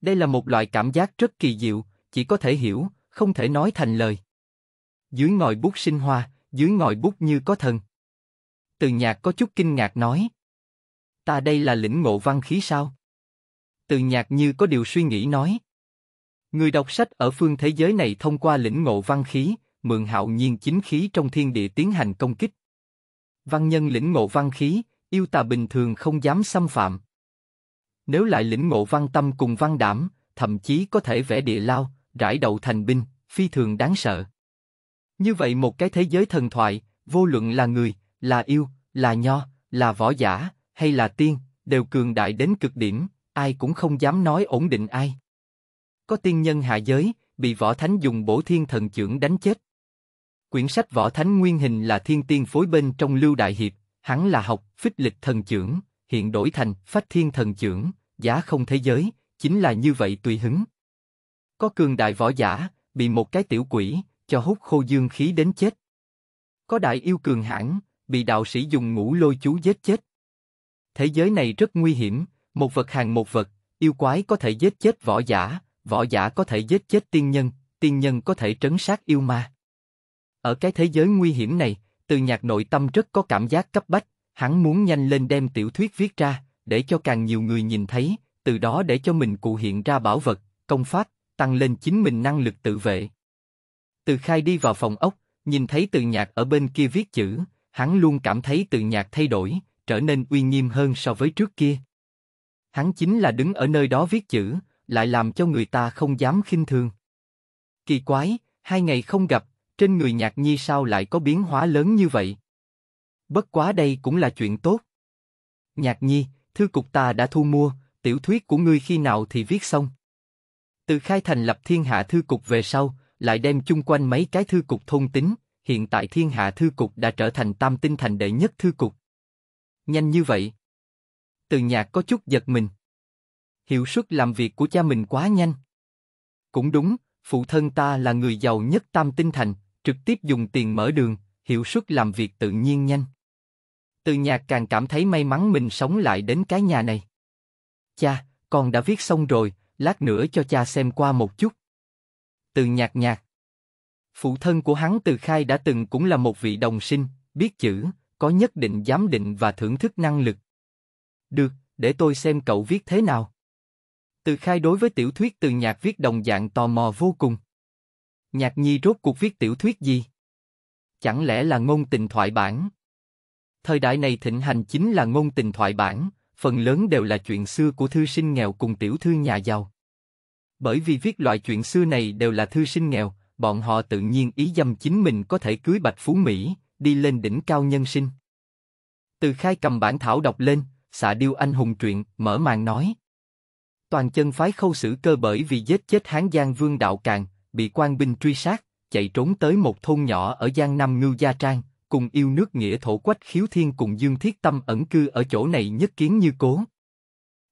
Đây là một loại cảm giác rất kỳ diệu, chỉ có thể hiểu, không thể nói thành lời. Dưới ngòi bút sinh hoa, dưới ngòi bút như có thần. Từ nhạc có chút kinh ngạc nói. Ta đây là lĩnh ngộ văn khí sao? từ nhạc như có điều suy nghĩ nói. Người đọc sách ở phương thế giới này thông qua lĩnh ngộ văn khí, mượn hạo nhiên chính khí trong thiên địa tiến hành công kích. Văn nhân lĩnh ngộ văn khí, yêu tà bình thường không dám xâm phạm. Nếu lại lĩnh ngộ văn tâm cùng văn đảm, thậm chí có thể vẽ địa lao, rải đầu thành binh, phi thường đáng sợ. Như vậy một cái thế giới thần thoại, vô luận là người, là yêu, là nho, là võ giả, hay là tiên, đều cường đại đến cực điểm, ai cũng không dám nói ổn định ai. Có tiên nhân hạ giới, bị võ thánh dùng bổ thiên thần trưởng đánh chết. Quyển sách võ thánh nguyên hình là thiên tiên phối bên trong lưu đại hiệp, hắn là học phích lịch thần trưởng, hiện đổi thành phách thiên thần trưởng, giá không thế giới, chính là như vậy tùy hứng. Có cường đại võ giả, bị một cái tiểu quỷ, cho hút khô dương khí đến chết. Có đại yêu cường hãn, bị đạo sĩ dùng ngũ lôi chú giết chết. Thế giới này rất nguy hiểm, một vật hàng một vật, yêu quái có thể giết chết võ giả, võ giả có thể giết chết tiên nhân, tiên nhân có thể trấn sát yêu ma. Ở cái thế giới nguy hiểm này, từ nhạc nội tâm rất có cảm giác cấp bách, hắn muốn nhanh lên đem tiểu thuyết viết ra, để cho càng nhiều người nhìn thấy, từ đó để cho mình cụ hiện ra bảo vật, công pháp, tăng lên chính mình năng lực tự vệ. Từ khai đi vào phòng ốc, nhìn thấy từ nhạc ở bên kia viết chữ, hắn luôn cảm thấy từ nhạc thay đổi, trở nên uy nghiêm hơn so với trước kia. Hắn chính là đứng ở nơi đó viết chữ, lại làm cho người ta không dám khinh thường. Kỳ quái, hai ngày không gặp, trên người nhạc nhi sao lại có biến hóa lớn như vậy? Bất quá đây cũng là chuyện tốt. Nhạc nhi, thư cục ta đã thu mua, tiểu thuyết của ngươi khi nào thì viết xong? Từ khai thành lập thiên hạ thư cục về sau, lại đem chung quanh mấy cái thư cục thôn tính, hiện tại thiên hạ thư cục đã trở thành tam tinh thành đệ nhất thư cục. Nhanh như vậy từ nhạc có chút giật mình. Hiệu suất làm việc của cha mình quá nhanh. Cũng đúng, phụ thân ta là người giàu nhất tam tinh thành, trực tiếp dùng tiền mở đường, hiệu suất làm việc tự nhiên nhanh. Từ nhạc càng cảm thấy may mắn mình sống lại đến cái nhà này. Cha, con đã viết xong rồi, lát nữa cho cha xem qua một chút. Từ nhạc nhạc. Phụ thân của hắn từ khai đã từng cũng là một vị đồng sinh, biết chữ, có nhất định giám định và thưởng thức năng lực. Được, để tôi xem cậu viết thế nào. Từ khai đối với tiểu thuyết từ nhạc viết đồng dạng tò mò vô cùng. Nhạc nhi rốt cuộc viết tiểu thuyết gì? Chẳng lẽ là ngôn tình thoại bản? Thời đại này thịnh hành chính là ngôn tình thoại bản, phần lớn đều là chuyện xưa của thư sinh nghèo cùng tiểu thư nhà giàu. Bởi vì viết loại chuyện xưa này đều là thư sinh nghèo, bọn họ tự nhiên ý dâm chính mình có thể cưới bạch phú Mỹ, đi lên đỉnh cao nhân sinh. Từ khai cầm bản thảo đọc lên, xạ điêu anh hùng truyện, mở màn nói. Toàn chân phái khâu xử cơ bởi vì giết chết hán giang vương đạo càng, bị quan binh truy sát, chạy trốn tới một thôn nhỏ ở giang nam ngưu gia trang, cùng yêu nước nghĩa thổ quách khiếu thiên cùng dương thiết tâm ẩn cư ở chỗ này nhất kiến như cố.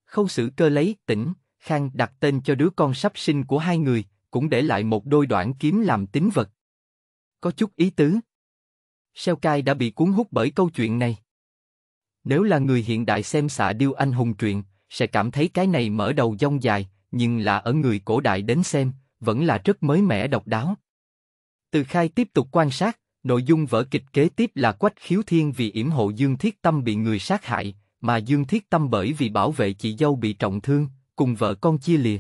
Khâu xử cơ lấy, tỉnh, khang đặt tên cho đứa con sắp sinh của hai người, cũng để lại một đôi đoạn kiếm làm tín vật. Có chút ý tứ. Seo Kai đã bị cuốn hút bởi câu chuyện này. Nếu là người hiện đại xem xạ điêu anh hùng truyện, sẽ cảm thấy cái này mở đầu dông dài, nhưng là ở người cổ đại đến xem, vẫn là rất mới mẻ độc đáo. Từ khai tiếp tục quan sát, nội dung vở kịch kế tiếp là Quách Khiếu Thiên vì yểm hộ Dương Thiết Tâm bị người sát hại, mà Dương Thiết Tâm bởi vì bảo vệ chị dâu bị trọng thương, cùng vợ con chia lìa.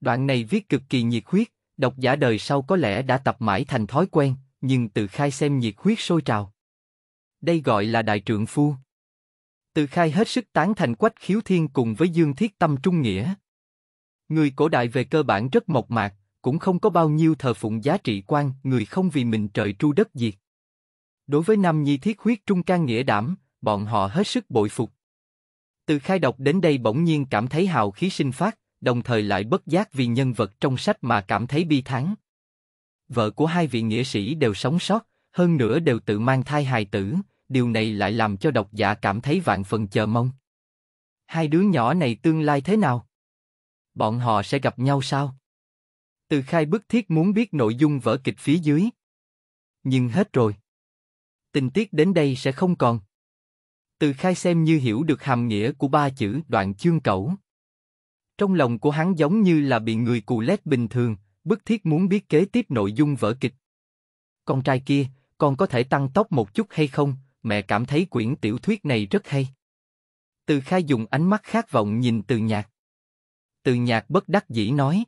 Đoạn này viết cực kỳ nhiệt huyết, độc giả đời sau có lẽ đã tập mãi thành thói quen, nhưng từ khai xem nhiệt huyết sôi trào. Đây gọi là đại trượng phu. Từ khai hết sức tán thành quách khiếu thiên cùng với dương thiết tâm trung nghĩa. Người cổ đại về cơ bản rất mộc mạc, cũng không có bao nhiêu thờ phụng giá trị quan, người không vì mình trời tru đất diệt. Đối với Nam Nhi thiết huyết trung can nghĩa đảm, bọn họ hết sức bội phục. Từ khai đọc đến đây bỗng nhiên cảm thấy hào khí sinh phát, đồng thời lại bất giác vì nhân vật trong sách mà cảm thấy bi thắng Vợ của hai vị nghĩa sĩ đều sống sót, hơn nữa đều tự mang thai hài tử, điều này lại làm cho độc giả cảm thấy vạn phần chờ mong. Hai đứa nhỏ này tương lai thế nào? Bọn họ sẽ gặp nhau sao? Từ khai bức thiết muốn biết nội dung vở kịch phía dưới. Nhưng hết rồi. Tình tiết đến đây sẽ không còn. Từ khai xem như hiểu được hàm nghĩa của ba chữ đoạn chương cẩu. Trong lòng của hắn giống như là bị người cù lét bình thường, bức thiết muốn biết kế tiếp nội dung vở kịch. Con trai kia, con có thể tăng tốc một chút hay không? mẹ cảm thấy quyển tiểu thuyết này rất hay. Từ khai dùng ánh mắt khát vọng nhìn từ nhạc. Từ nhạc bất đắc dĩ nói.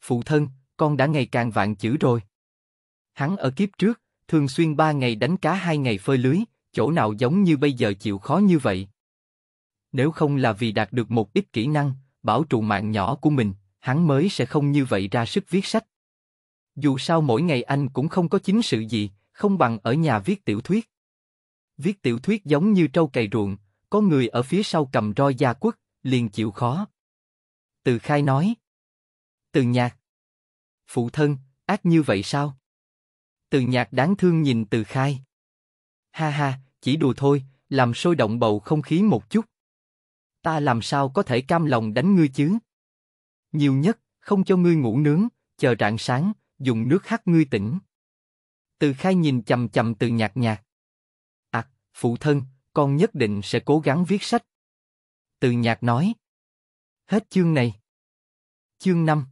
Phụ thân, con đã ngày càng vạn chữ rồi. Hắn ở kiếp trước, thường xuyên ba ngày đánh cá hai ngày phơi lưới, chỗ nào giống như bây giờ chịu khó như vậy. Nếu không là vì đạt được một ít kỹ năng, bảo trụ mạng nhỏ của mình, hắn mới sẽ không như vậy ra sức viết sách. Dù sao mỗi ngày anh cũng không có chính sự gì, không bằng ở nhà viết tiểu thuyết. Viết tiểu thuyết giống như trâu cày ruộng, có người ở phía sau cầm roi gia quất, liền chịu khó. Từ khai nói. Từ nhạc. Phụ thân, ác như vậy sao? Từ nhạc đáng thương nhìn từ khai. Ha ha, chỉ đùa thôi, làm sôi động bầu không khí một chút. Ta làm sao có thể cam lòng đánh ngươi chứ? Nhiều nhất, không cho ngươi ngủ nướng, chờ rạng sáng, dùng nước hắt ngươi tỉnh. Từ khai nhìn chầm chầm từ nhạc nhạc phụ thân, con nhất định sẽ cố gắng viết sách. Từ nhạc nói. Hết chương này. Chương 5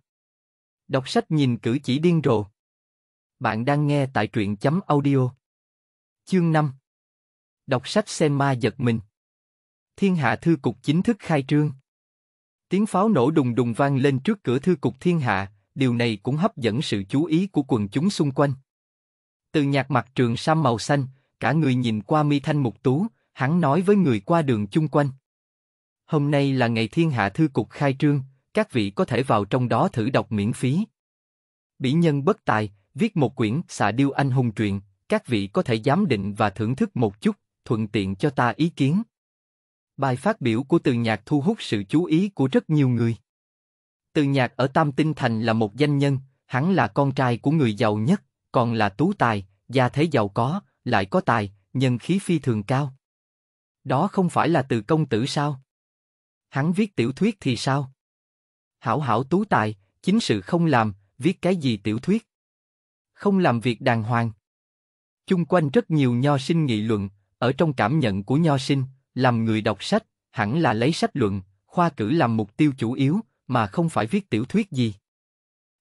Đọc sách nhìn cử chỉ điên rồ. Bạn đang nghe tại truyện chấm audio. Chương 5 Đọc sách xem ma giật mình. Thiên hạ thư cục chính thức khai trương. Tiếng pháo nổ đùng đùng vang lên trước cửa thư cục thiên hạ, điều này cũng hấp dẫn sự chú ý của quần chúng xung quanh. Từ nhạc mặt trường sam màu xanh, cả người nhìn qua mi thanh mục tú, hắn nói với người qua đường chung quanh. Hôm nay là ngày thiên hạ thư cục khai trương, các vị có thể vào trong đó thử đọc miễn phí. Bỉ nhân bất tài, viết một quyển xạ điêu anh hùng truyện, các vị có thể giám định và thưởng thức một chút, thuận tiện cho ta ý kiến. Bài phát biểu của Từ Nhạc thu hút sự chú ý của rất nhiều người. Từ Nhạc ở Tam Tinh Thành là một danh nhân, hắn là con trai của người giàu nhất, còn là tú tài, gia thế giàu có, lại có tài, nhân khí phi thường cao. Đó không phải là từ công tử sao? Hắn viết tiểu thuyết thì sao? Hảo hảo tú tài, chính sự không làm, viết cái gì tiểu thuyết? Không làm việc đàng hoàng. Chung quanh rất nhiều nho sinh nghị luận, ở trong cảm nhận của nho sinh, làm người đọc sách, hẳn là lấy sách luận, khoa cử làm mục tiêu chủ yếu, mà không phải viết tiểu thuyết gì.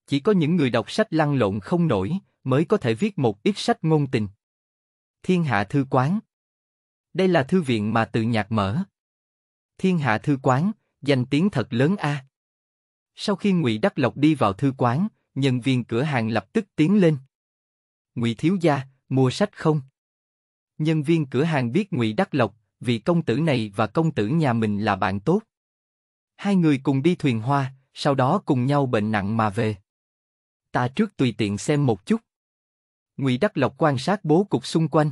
Chỉ có những người đọc sách lăn lộn không nổi, mới có thể viết một ít sách ngôn tình. Thiên Hạ Thư Quán Đây là thư viện mà tự nhạc mở. Thiên Hạ Thư Quán, danh tiếng thật lớn a. Sau khi Ngụy Đắc Lộc đi vào thư quán, nhân viên cửa hàng lập tức tiến lên. Ngụy thiếu gia, mua sách không? Nhân viên cửa hàng biết Ngụy Đắc Lộc, vị công tử này và công tử nhà mình là bạn tốt. Hai người cùng đi thuyền hoa, sau đó cùng nhau bệnh nặng mà về. Ta trước tùy tiện xem một chút. Ngụy Đắc Lộc quan sát bố cục xung quanh.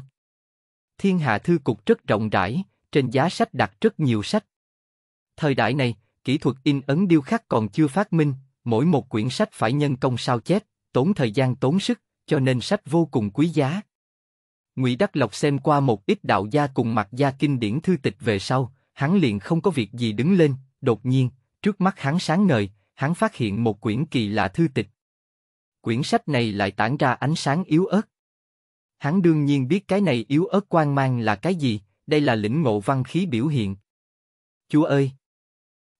Thiên Hạ Thư Cục rất rộng rãi, trên giá sách đặt rất nhiều sách. Thời đại này, kỹ thuật in ấn điêu khắc còn chưa phát minh, mỗi một quyển sách phải nhân công sao chép, tốn thời gian tốn sức, cho nên sách vô cùng quý giá. Ngụy Đắc Lộc xem qua một ít đạo gia cùng mặt gia kinh điển thư tịch về sau, hắn liền không có việc gì đứng lên, đột nhiên, trước mắt hắn sáng ngời, hắn phát hiện một quyển kỳ lạ thư tịch, quyển sách này lại tản ra ánh sáng yếu ớt. Hắn đương nhiên biết cái này yếu ớt quan mang là cái gì, đây là lĩnh ngộ văn khí biểu hiện. Chúa ơi!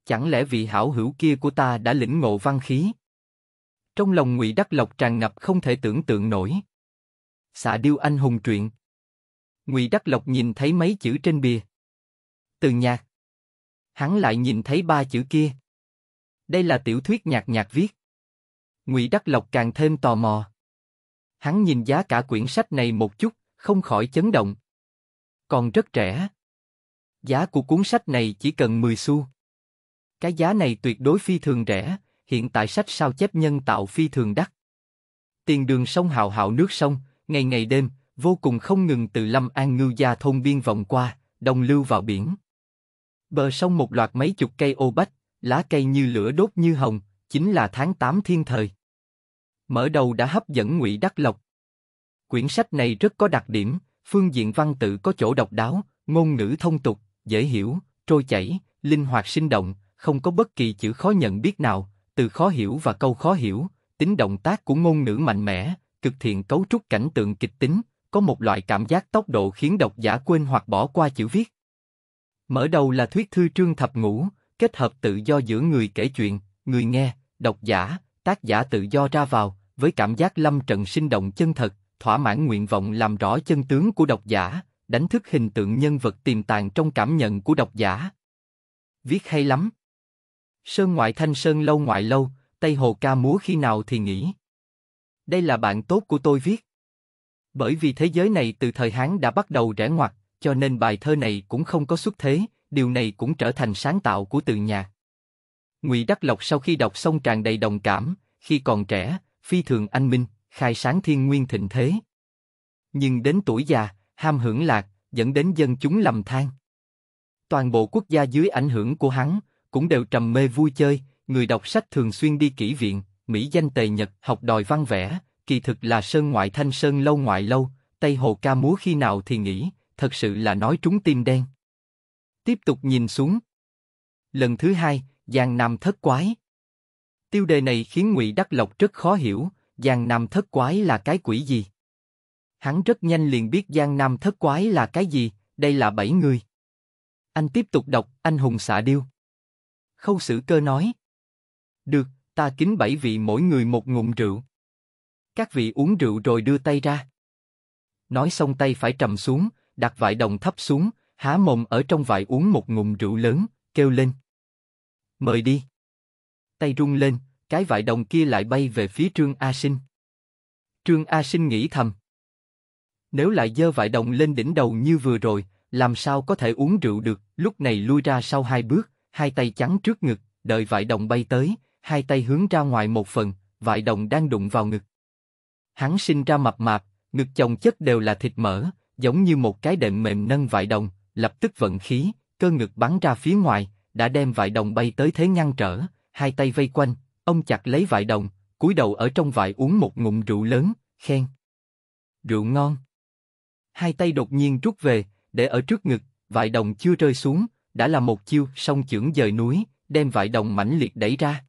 Chẳng lẽ vị hảo hữu kia của ta đã lĩnh ngộ văn khí? Trong lòng ngụy Đắc Lộc tràn ngập không thể tưởng tượng nổi. Xạ điêu anh hùng truyện. ngụy Đắc Lộc nhìn thấy mấy chữ trên bìa. Từ nhạc. Hắn lại nhìn thấy ba chữ kia. Đây là tiểu thuyết nhạc nhạc viết Ngụy Đắc Lộc càng thêm tò mò. Hắn nhìn giá cả quyển sách này một chút, không khỏi chấn động. Còn rất trẻ. Giá của cuốn sách này chỉ cần 10 xu. Cái giá này tuyệt đối phi thường rẻ, hiện tại sách sao chép nhân tạo phi thường đắt. Tiền đường sông hào hào nước sông, ngày ngày đêm, vô cùng không ngừng từ Lâm An ngư gia thôn biên vòng qua, đồng lưu vào biển. Bờ sông một loạt mấy chục cây ô bách, lá cây như lửa đốt như hồng, chính là tháng 8 thiên thời. Mở đầu đã hấp dẫn Ngụy Đắc Lộc. Quyển sách này rất có đặc điểm, phương diện văn tự có chỗ độc đáo, ngôn ngữ thông tục, dễ hiểu, trôi chảy, linh hoạt sinh động, không có bất kỳ chữ khó nhận biết nào, từ khó hiểu và câu khó hiểu, tính động tác của ngôn ngữ mạnh mẽ, cực thiện cấu trúc cảnh tượng kịch tính, có một loại cảm giác tốc độ khiến độc giả quên hoặc bỏ qua chữ viết. Mở đầu là thuyết thư trương thập ngũ, kết hợp tự do giữa người kể chuyện, người nghe, độc giả, tác giả tự do ra vào, với cảm giác lâm trận sinh động chân thật, thỏa mãn nguyện vọng làm rõ chân tướng của độc giả, đánh thức hình tượng nhân vật tiềm tàng trong cảm nhận của độc giả. Viết hay lắm. Sơn ngoại thanh sơn lâu ngoại lâu, Tây Hồ ca múa khi nào thì nghỉ. Đây là bạn tốt của tôi viết. Bởi vì thế giới này từ thời Hán đã bắt đầu rẽ ngoặt, cho nên bài thơ này cũng không có xuất thế, điều này cũng trở thành sáng tạo của tự nhạc. Ngụy Đắc Lộc sau khi đọc xong tràn đầy đồng cảm, khi còn trẻ, phi thường anh minh, khai sáng thiên nguyên thịnh thế. Nhưng đến tuổi già, ham hưởng lạc, dẫn đến dân chúng lầm than. Toàn bộ quốc gia dưới ảnh hưởng của hắn, cũng đều trầm mê vui chơi, người đọc sách thường xuyên đi kỷ viện, Mỹ danh tề Nhật học đòi văn vẽ, kỳ thực là sơn ngoại thanh sơn lâu ngoại lâu, Tây Hồ ca múa khi nào thì nghỉ, thật sự là nói trúng tim đen. Tiếp tục nhìn xuống. Lần thứ hai, Giang Nam thất quái. Tiêu đề này khiến Ngụy Đắc Lộc rất khó hiểu, Giang Nam thất quái là cái quỷ gì? Hắn rất nhanh liền biết Giang Nam thất quái là cái gì, đây là bảy người. Anh tiếp tục đọc, anh hùng xạ điêu. Khâu sử cơ nói. Được, ta kính bảy vị mỗi người một ngụm rượu. Các vị uống rượu rồi đưa tay ra. Nói xong tay phải trầm xuống, đặt vải đồng thấp xuống, há mồm ở trong vải uống một ngụm rượu lớn, kêu lên. Mời đi. Tay rung lên, cái vải đồng kia lại bay về phía Trương A Sinh. Trương A Sinh nghĩ thầm. Nếu lại dơ vải đồng lên đỉnh đầu như vừa rồi, làm sao có thể uống rượu được, lúc này lui ra sau hai bước, hai tay chắn trước ngực, đợi vải đồng bay tới, hai tay hướng ra ngoài một phần, vải đồng đang đụng vào ngực. Hắn sinh ra mập mạp, ngực chồng chất đều là thịt mỡ, giống như một cái đệm mềm nâng vải đồng, lập tức vận khí, cơ ngực bắn ra phía ngoài, đã đem vại đồng bay tới thế ngăn trở, hai tay vây quanh, ông chặt lấy vại đồng, cúi đầu ở trong vại uống một ngụm rượu lớn, khen. Rượu ngon. Hai tay đột nhiên rút về, để ở trước ngực, vại đồng chưa rơi xuống, đã là một chiêu song chưởng dời núi, đem vại đồng mãnh liệt đẩy ra.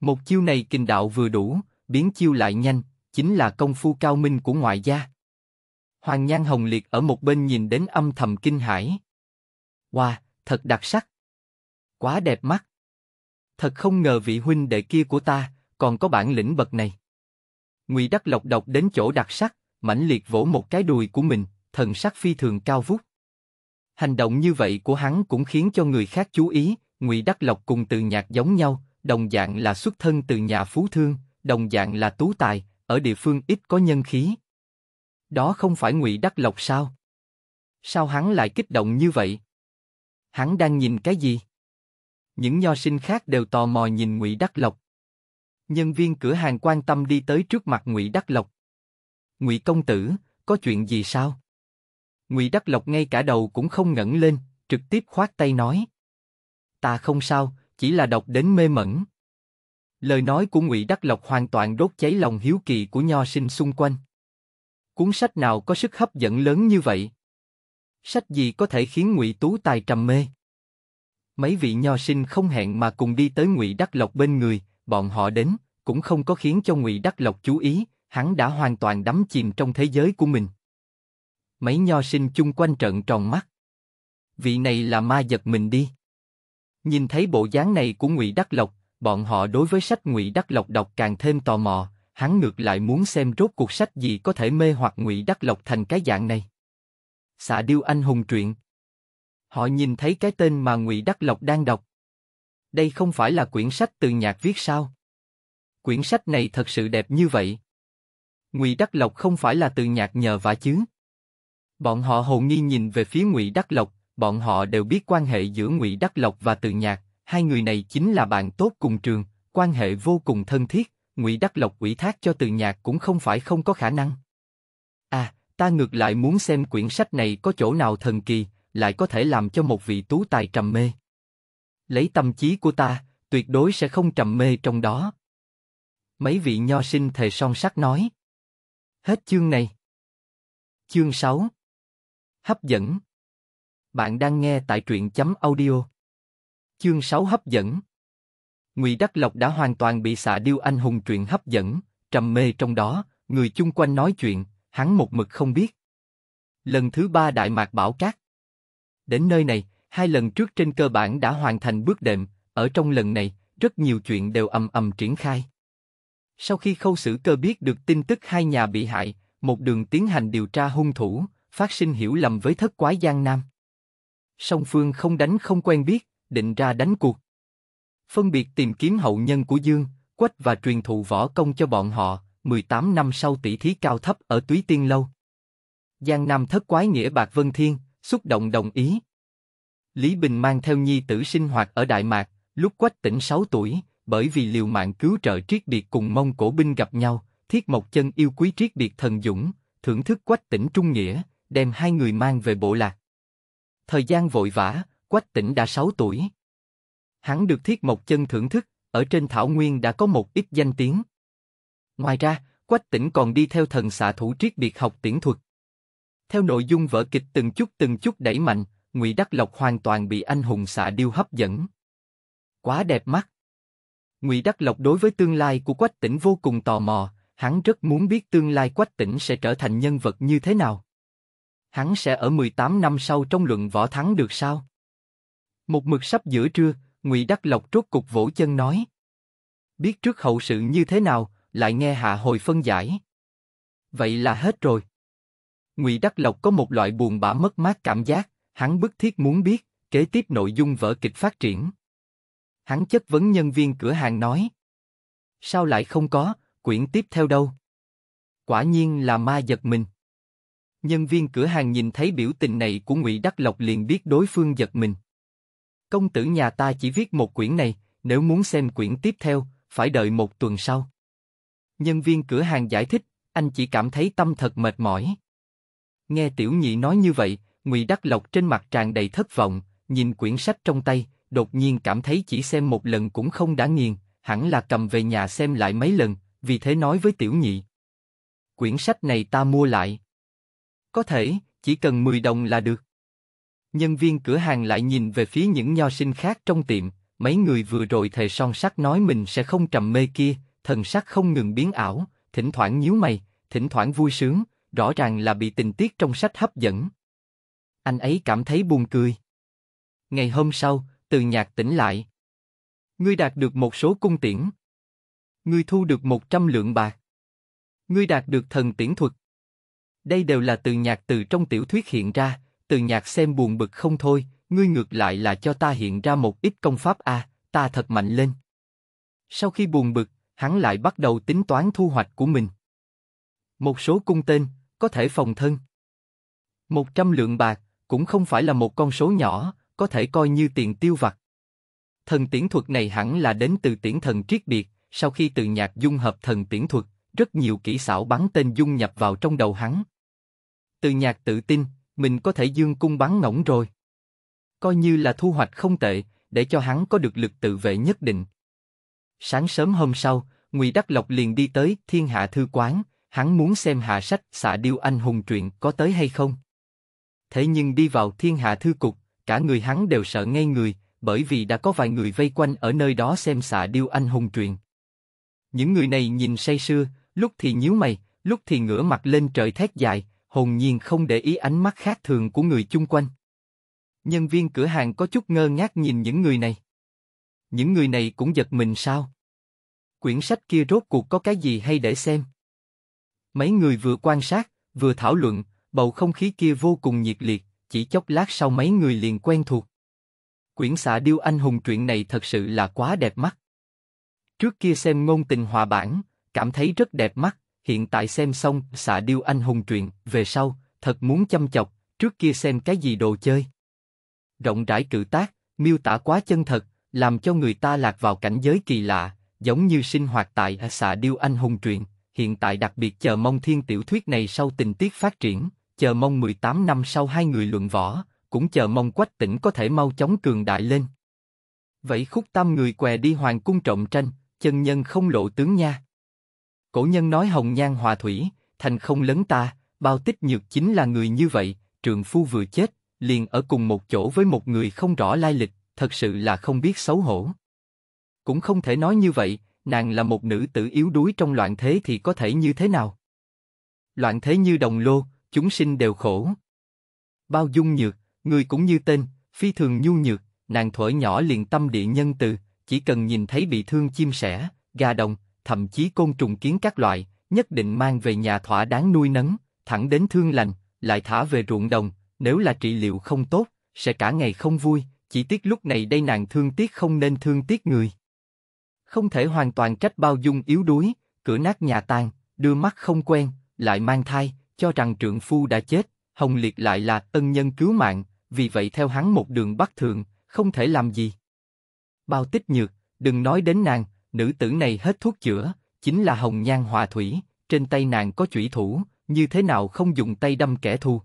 Một chiêu này kinh đạo vừa đủ, biến chiêu lại nhanh, chính là công phu cao minh của ngoại gia. Hoàng Nhan Hồng Liệt ở một bên nhìn đến âm thầm kinh hãi. Wow, thật đặc sắc quá đẹp mắt. Thật không ngờ vị huynh đệ kia của ta còn có bản lĩnh bậc này. Ngụy Đắc Lộc độc đến chỗ đặc sắc, mãnh liệt vỗ một cái đùi của mình, thần sắc phi thường cao vút. Hành động như vậy của hắn cũng khiến cho người khác chú ý. Ngụy Đắc Lộc cùng Từ Nhạc giống nhau, đồng dạng là xuất thân từ nhà phú thương, đồng dạng là tú tài, ở địa phương ít có nhân khí. Đó không phải Ngụy Đắc Lộc sao? Sao hắn lại kích động như vậy? Hắn đang nhìn cái gì? những nho sinh khác đều tò mò nhìn Ngụy Đắc Lộc. Nhân viên cửa hàng quan tâm đi tới trước mặt Ngụy Đắc Lộc. Ngụy công tử, có chuyện gì sao? Ngụy Đắc Lộc ngay cả đầu cũng không ngẩng lên, trực tiếp khoát tay nói: Ta không sao, chỉ là đọc đến mê mẩn. Lời nói của Ngụy Đắc Lộc hoàn toàn đốt cháy lòng hiếu kỳ của nho sinh xung quanh. Cuốn sách nào có sức hấp dẫn lớn như vậy? Sách gì có thể khiến Ngụy Tú Tài trầm mê? mấy vị nho sinh không hẹn mà cùng đi tới Ngụy Đắc Lộc bên người, bọn họ đến cũng không có khiến cho Ngụy Đắc Lộc chú ý, hắn đã hoàn toàn đắm chìm trong thế giới của mình. Mấy nho sinh chung quanh trợn tròn mắt. Vị này là ma giật mình đi. Nhìn thấy bộ dáng này của Ngụy Đắc Lộc, bọn họ đối với sách Ngụy Đắc Lộc đọc càng thêm tò mò, hắn ngược lại muốn xem rốt cuộc sách gì có thể mê hoặc Ngụy Đắc Lộc thành cái dạng này. Xạ điêu anh hùng truyện Họ nhìn thấy cái tên mà Ngụy Đắc Lộc đang đọc. Đây không phải là quyển sách từ nhạc viết sao? Quyển sách này thật sự đẹp như vậy. Ngụy Đắc Lộc không phải là từ nhạc nhờ vả chứ? Bọn họ hầu nghi nhìn về phía Ngụy Đắc Lộc, bọn họ đều biết quan hệ giữa Ngụy Đắc Lộc và Từ Nhạc, hai người này chính là bạn tốt cùng trường, quan hệ vô cùng thân thiết. Ngụy Đắc Lộc ủy thác cho Từ Nhạc cũng không phải không có khả năng. À, ta ngược lại muốn xem quyển sách này có chỗ nào thần kỳ, lại có thể làm cho một vị tú tài trầm mê. Lấy tâm trí của ta, tuyệt đối sẽ không trầm mê trong đó. Mấy vị nho sinh thề son sắt nói. Hết chương này. Chương 6 Hấp dẫn Bạn đang nghe tại truyện chấm audio. Chương 6 hấp dẫn Ngụy Đắc Lộc đã hoàn toàn bị xạ điêu anh hùng truyện hấp dẫn, trầm mê trong đó, người chung quanh nói chuyện, hắn một mực không biết. Lần thứ ba Đại Mạc Bảo Cát Đến nơi này, hai lần trước trên cơ bản đã hoàn thành bước đệm, ở trong lần này, rất nhiều chuyện đều ầm ầm triển khai. Sau khi khâu xử cơ biết được tin tức hai nhà bị hại, một đường tiến hành điều tra hung thủ, phát sinh hiểu lầm với thất quái Giang Nam. Song phương không đánh không quen biết, định ra đánh cuộc. Phân biệt tìm kiếm hậu nhân của Dương, Quách và truyền thụ võ công cho bọn họ, 18 năm sau tỷ thí cao thấp ở Túy Tiên Lâu. Giang Nam thất quái nghĩa Bạc Vân Thiên, xúc động đồng ý. Lý Bình mang theo nhi tử sinh hoạt ở Đại Mạc, lúc quách tỉnh 6 tuổi, bởi vì liều mạng cứu trợ triết biệt cùng mông cổ binh gặp nhau, thiết mộc chân yêu quý triết biệt thần dũng, thưởng thức quách tỉnh trung nghĩa, đem hai người mang về bộ lạc. Thời gian vội vã, quách tỉnh đã 6 tuổi. Hắn được thiết mộc chân thưởng thức, ở trên thảo nguyên đã có một ít danh tiếng. Ngoài ra, quách tỉnh còn đi theo thần xạ thủ triết biệt học tiễn thuật. Theo nội dung vở kịch từng chút từng chút đẩy mạnh, Ngụy Đắc Lộc hoàn toàn bị anh hùng xạ điêu hấp dẫn. Quá đẹp mắt. Ngụy Đắc Lộc đối với tương lai của Quách Tĩnh vô cùng tò mò, hắn rất muốn biết tương lai Quách Tĩnh sẽ trở thành nhân vật như thế nào. Hắn sẽ ở 18 năm sau trong luận võ thắng được sao? Một mực sắp giữa trưa, Ngụy Đắc Lộc rốt cục vỗ chân nói. Biết trước hậu sự như thế nào, lại nghe hạ hồi phân giải. Vậy là hết rồi. Ngụy Đắc Lộc có một loại buồn bã mất mát cảm giác, hắn bức thiết muốn biết kế tiếp nội dung vở kịch phát triển. Hắn chất vấn nhân viên cửa hàng nói: "Sao lại không có, quyển tiếp theo đâu?" Quả nhiên là ma giật mình. Nhân viên cửa hàng nhìn thấy biểu tình này của Ngụy Đắc Lộc liền biết đối phương giật mình. Công tử nhà ta chỉ viết một quyển này, nếu muốn xem quyển tiếp theo, phải đợi một tuần sau. Nhân viên cửa hàng giải thích, anh chỉ cảm thấy tâm thật mệt mỏi. Nghe tiểu nhị nói như vậy, Ngụy Đắc Lộc trên mặt tràn đầy thất vọng, nhìn quyển sách trong tay, đột nhiên cảm thấy chỉ xem một lần cũng không đã nghiền, hẳn là cầm về nhà xem lại mấy lần, vì thế nói với tiểu nhị. Quyển sách này ta mua lại. Có thể, chỉ cần 10 đồng là được. Nhân viên cửa hàng lại nhìn về phía những nho sinh khác trong tiệm, mấy người vừa rồi thề son sắt nói mình sẽ không trầm mê kia, thần sắc không ngừng biến ảo, thỉnh thoảng nhíu mày, thỉnh thoảng vui sướng, rõ ràng là bị tình tiết trong sách hấp dẫn. Anh ấy cảm thấy buồn cười. Ngày hôm sau, từ nhạc tỉnh lại. Ngươi đạt được một số cung tiễn. Ngươi thu được một trăm lượng bạc. Ngươi đạt được thần tiễn thuật. Đây đều là từ nhạc từ trong tiểu thuyết hiện ra, từ nhạc xem buồn bực không thôi, ngươi ngược lại là cho ta hiện ra một ít công pháp a, ta thật mạnh lên. Sau khi buồn bực, hắn lại bắt đầu tính toán thu hoạch của mình. Một số cung tên, có thể phòng thân. Một trăm lượng bạc, cũng không phải là một con số nhỏ, có thể coi như tiền tiêu vặt. Thần tiễn thuật này hẳn là đến từ tiễn thần triết biệt, sau khi từ nhạc dung hợp thần tiễn thuật, rất nhiều kỹ xảo bắn tên dung nhập vào trong đầu hắn. Từ nhạc tự tin, mình có thể dương cung bắn ngỗng rồi. Coi như là thu hoạch không tệ, để cho hắn có được lực tự vệ nhất định. Sáng sớm hôm sau, Ngụy Đắc Lộc liền đi tới Thiên Hạ Thư Quán, Hắn muốn xem hạ sách xạ điêu anh hùng truyện có tới hay không. Thế nhưng đi vào thiên hạ thư cục, cả người hắn đều sợ ngay người, bởi vì đã có vài người vây quanh ở nơi đó xem xạ điêu anh hùng truyện. Những người này nhìn say sưa, lúc thì nhíu mày, lúc thì ngửa mặt lên trời thét dài, hồn nhiên không để ý ánh mắt khác thường của người chung quanh. Nhân viên cửa hàng có chút ngơ ngác nhìn những người này. Những người này cũng giật mình sao? Quyển sách kia rốt cuộc có cái gì hay để xem? Mấy người vừa quan sát, vừa thảo luận, bầu không khí kia vô cùng nhiệt liệt, chỉ chốc lát sau mấy người liền quen thuộc. Quyển xạ điêu anh hùng truyện này thật sự là quá đẹp mắt. Trước kia xem ngôn tình hòa bản, cảm thấy rất đẹp mắt, hiện tại xem xong xạ điêu anh hùng truyện, về sau, thật muốn chăm chọc, trước kia xem cái gì đồ chơi. Rộng rãi cử tác, miêu tả quá chân thật, làm cho người ta lạc vào cảnh giới kỳ lạ, giống như sinh hoạt tại xạ điêu anh hùng truyện hiện tại đặc biệt chờ mong thiên tiểu thuyết này sau tình tiết phát triển, chờ mong 18 năm sau hai người luận võ, cũng chờ mong quách tỉnh có thể mau chóng cường đại lên. Vậy khúc tam người què đi hoàng cung trọng tranh, chân nhân không lộ tướng nha. Cổ nhân nói hồng nhan hòa thủy, thành không lớn ta, bao tích nhược chính là người như vậy, trường phu vừa chết, liền ở cùng một chỗ với một người không rõ lai lịch, thật sự là không biết xấu hổ. Cũng không thể nói như vậy, nàng là một nữ tử yếu đuối trong loạn thế thì có thể như thế nào? Loạn thế như đồng lô, chúng sinh đều khổ. Bao dung nhược, người cũng như tên, phi thường nhu nhược, nàng thuở nhỏ liền tâm địa nhân từ, chỉ cần nhìn thấy bị thương chim sẻ, gà đồng, thậm chí côn trùng kiến các loại, nhất định mang về nhà thỏa đáng nuôi nấng, thẳng đến thương lành, lại thả về ruộng đồng, nếu là trị liệu không tốt, sẽ cả ngày không vui, chỉ tiếc lúc này đây nàng thương tiếc không nên thương tiếc người không thể hoàn toàn trách bao dung yếu đuối, cửa nát nhà tan, đưa mắt không quen, lại mang thai, cho rằng trượng phu đã chết, Hồng Liệt lại là tân nhân cứu mạng, vì vậy theo hắn một đường bắc thượng, không thể làm gì. Bao tích nhược, đừng nói đến nàng, nữ tử này hết thuốc chữa, chính là hồng nhan hòa thủy, trên tay nàng có chủy thủ, như thế nào không dùng tay đâm kẻ thù.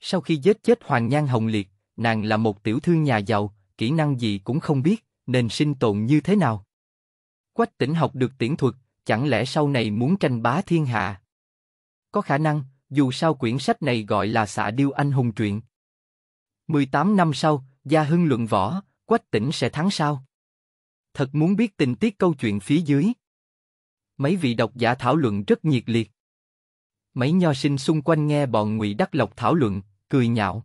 Sau khi giết chết hoàng nhan hồng liệt, nàng là một tiểu thư nhà giàu, kỹ năng gì cũng không biết, nên sinh tồn như thế nào. Quách tỉnh học được tiễn thuật, chẳng lẽ sau này muốn tranh bá thiên hạ? Có khả năng, dù sao quyển sách này gọi là xạ điêu anh hùng truyện. 18 năm sau, Gia Hưng luận võ, Quách tỉnh sẽ thắng sao? Thật muốn biết tình tiết câu chuyện phía dưới. Mấy vị độc giả thảo luận rất nhiệt liệt. Mấy nho sinh xung quanh nghe bọn ngụy Đắc Lộc thảo luận, cười nhạo.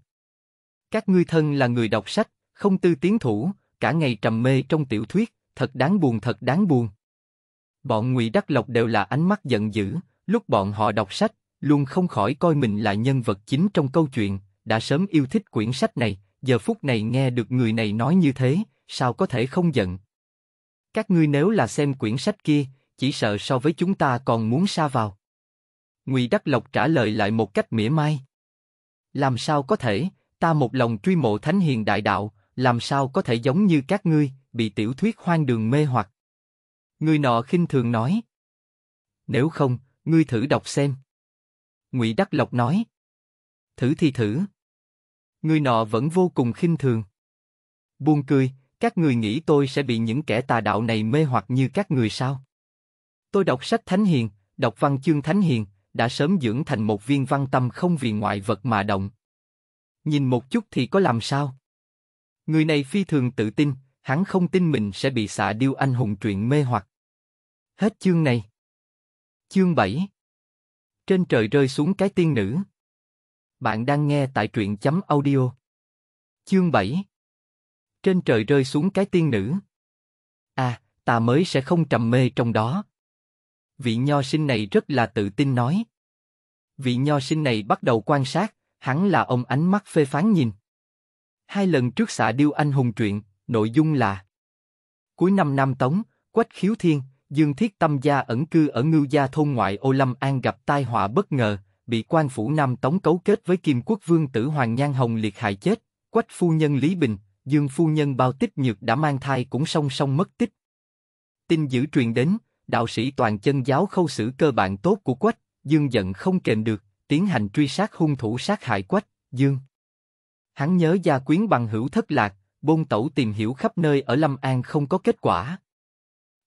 Các ngươi thân là người đọc sách, không tư tiến thủ, cả ngày trầm mê trong tiểu thuyết, thật đáng buồn thật đáng buồn. Bọn Ngụy Đắc Lộc đều là ánh mắt giận dữ, lúc bọn họ đọc sách, luôn không khỏi coi mình là nhân vật chính trong câu chuyện, đã sớm yêu thích quyển sách này, giờ phút này nghe được người này nói như thế, sao có thể không giận. Các ngươi nếu là xem quyển sách kia, chỉ sợ so với chúng ta còn muốn xa vào. Ngụy Đắc Lộc trả lời lại một cách mỉa mai. Làm sao có thể, ta một lòng truy mộ thánh hiền đại đạo, làm sao có thể giống như các ngươi, bị tiểu thuyết hoang đường mê hoặc. Người nọ khinh thường nói. Nếu không, ngươi thử đọc xem. Ngụy Đắc Lộc nói. Thử thì thử. Người nọ vẫn vô cùng khinh thường. Buồn cười, các người nghĩ tôi sẽ bị những kẻ tà đạo này mê hoặc như các người sao? Tôi đọc sách Thánh Hiền, đọc văn chương Thánh Hiền, đã sớm dưỡng thành một viên văn tâm không vì ngoại vật mà động. Nhìn một chút thì có làm sao? Người này phi thường tự tin, hắn không tin mình sẽ bị xạ điêu anh hùng truyện mê hoặc. Hết chương này. Chương 7 Trên trời rơi xuống cái tiên nữ. Bạn đang nghe tại truyện chấm audio. Chương 7 Trên trời rơi xuống cái tiên nữ. À, ta mới sẽ không trầm mê trong đó. Vị nho sinh này rất là tự tin nói. Vị nho sinh này bắt đầu quan sát, hắn là ông ánh mắt phê phán nhìn. Hai lần trước xạ điêu anh hùng truyện, nội dung là Cuối năm Nam Tống, Quách Khiếu Thiên, Dương Thiết Tâm Gia ẩn cư ở Ngưu Gia thôn ngoại Ô Lâm An gặp tai họa bất ngờ, bị quan phủ Nam Tống cấu kết với Kim Quốc Vương tử Hoàng Nhan Hồng liệt hại chết, Quách Phu Nhân Lý Bình, Dương Phu Nhân Bao Tích Nhược đã mang thai cũng song song mất tích. Tin dữ truyền đến, đạo sĩ toàn chân giáo khâu xử cơ bản tốt của Quách, Dương giận không kềm được, tiến hành truy sát hung thủ sát hại Quách, Dương. Hắn nhớ gia quyến bằng hữu thất lạc, bôn tẩu tìm hiểu khắp nơi ở Lâm An không có kết quả.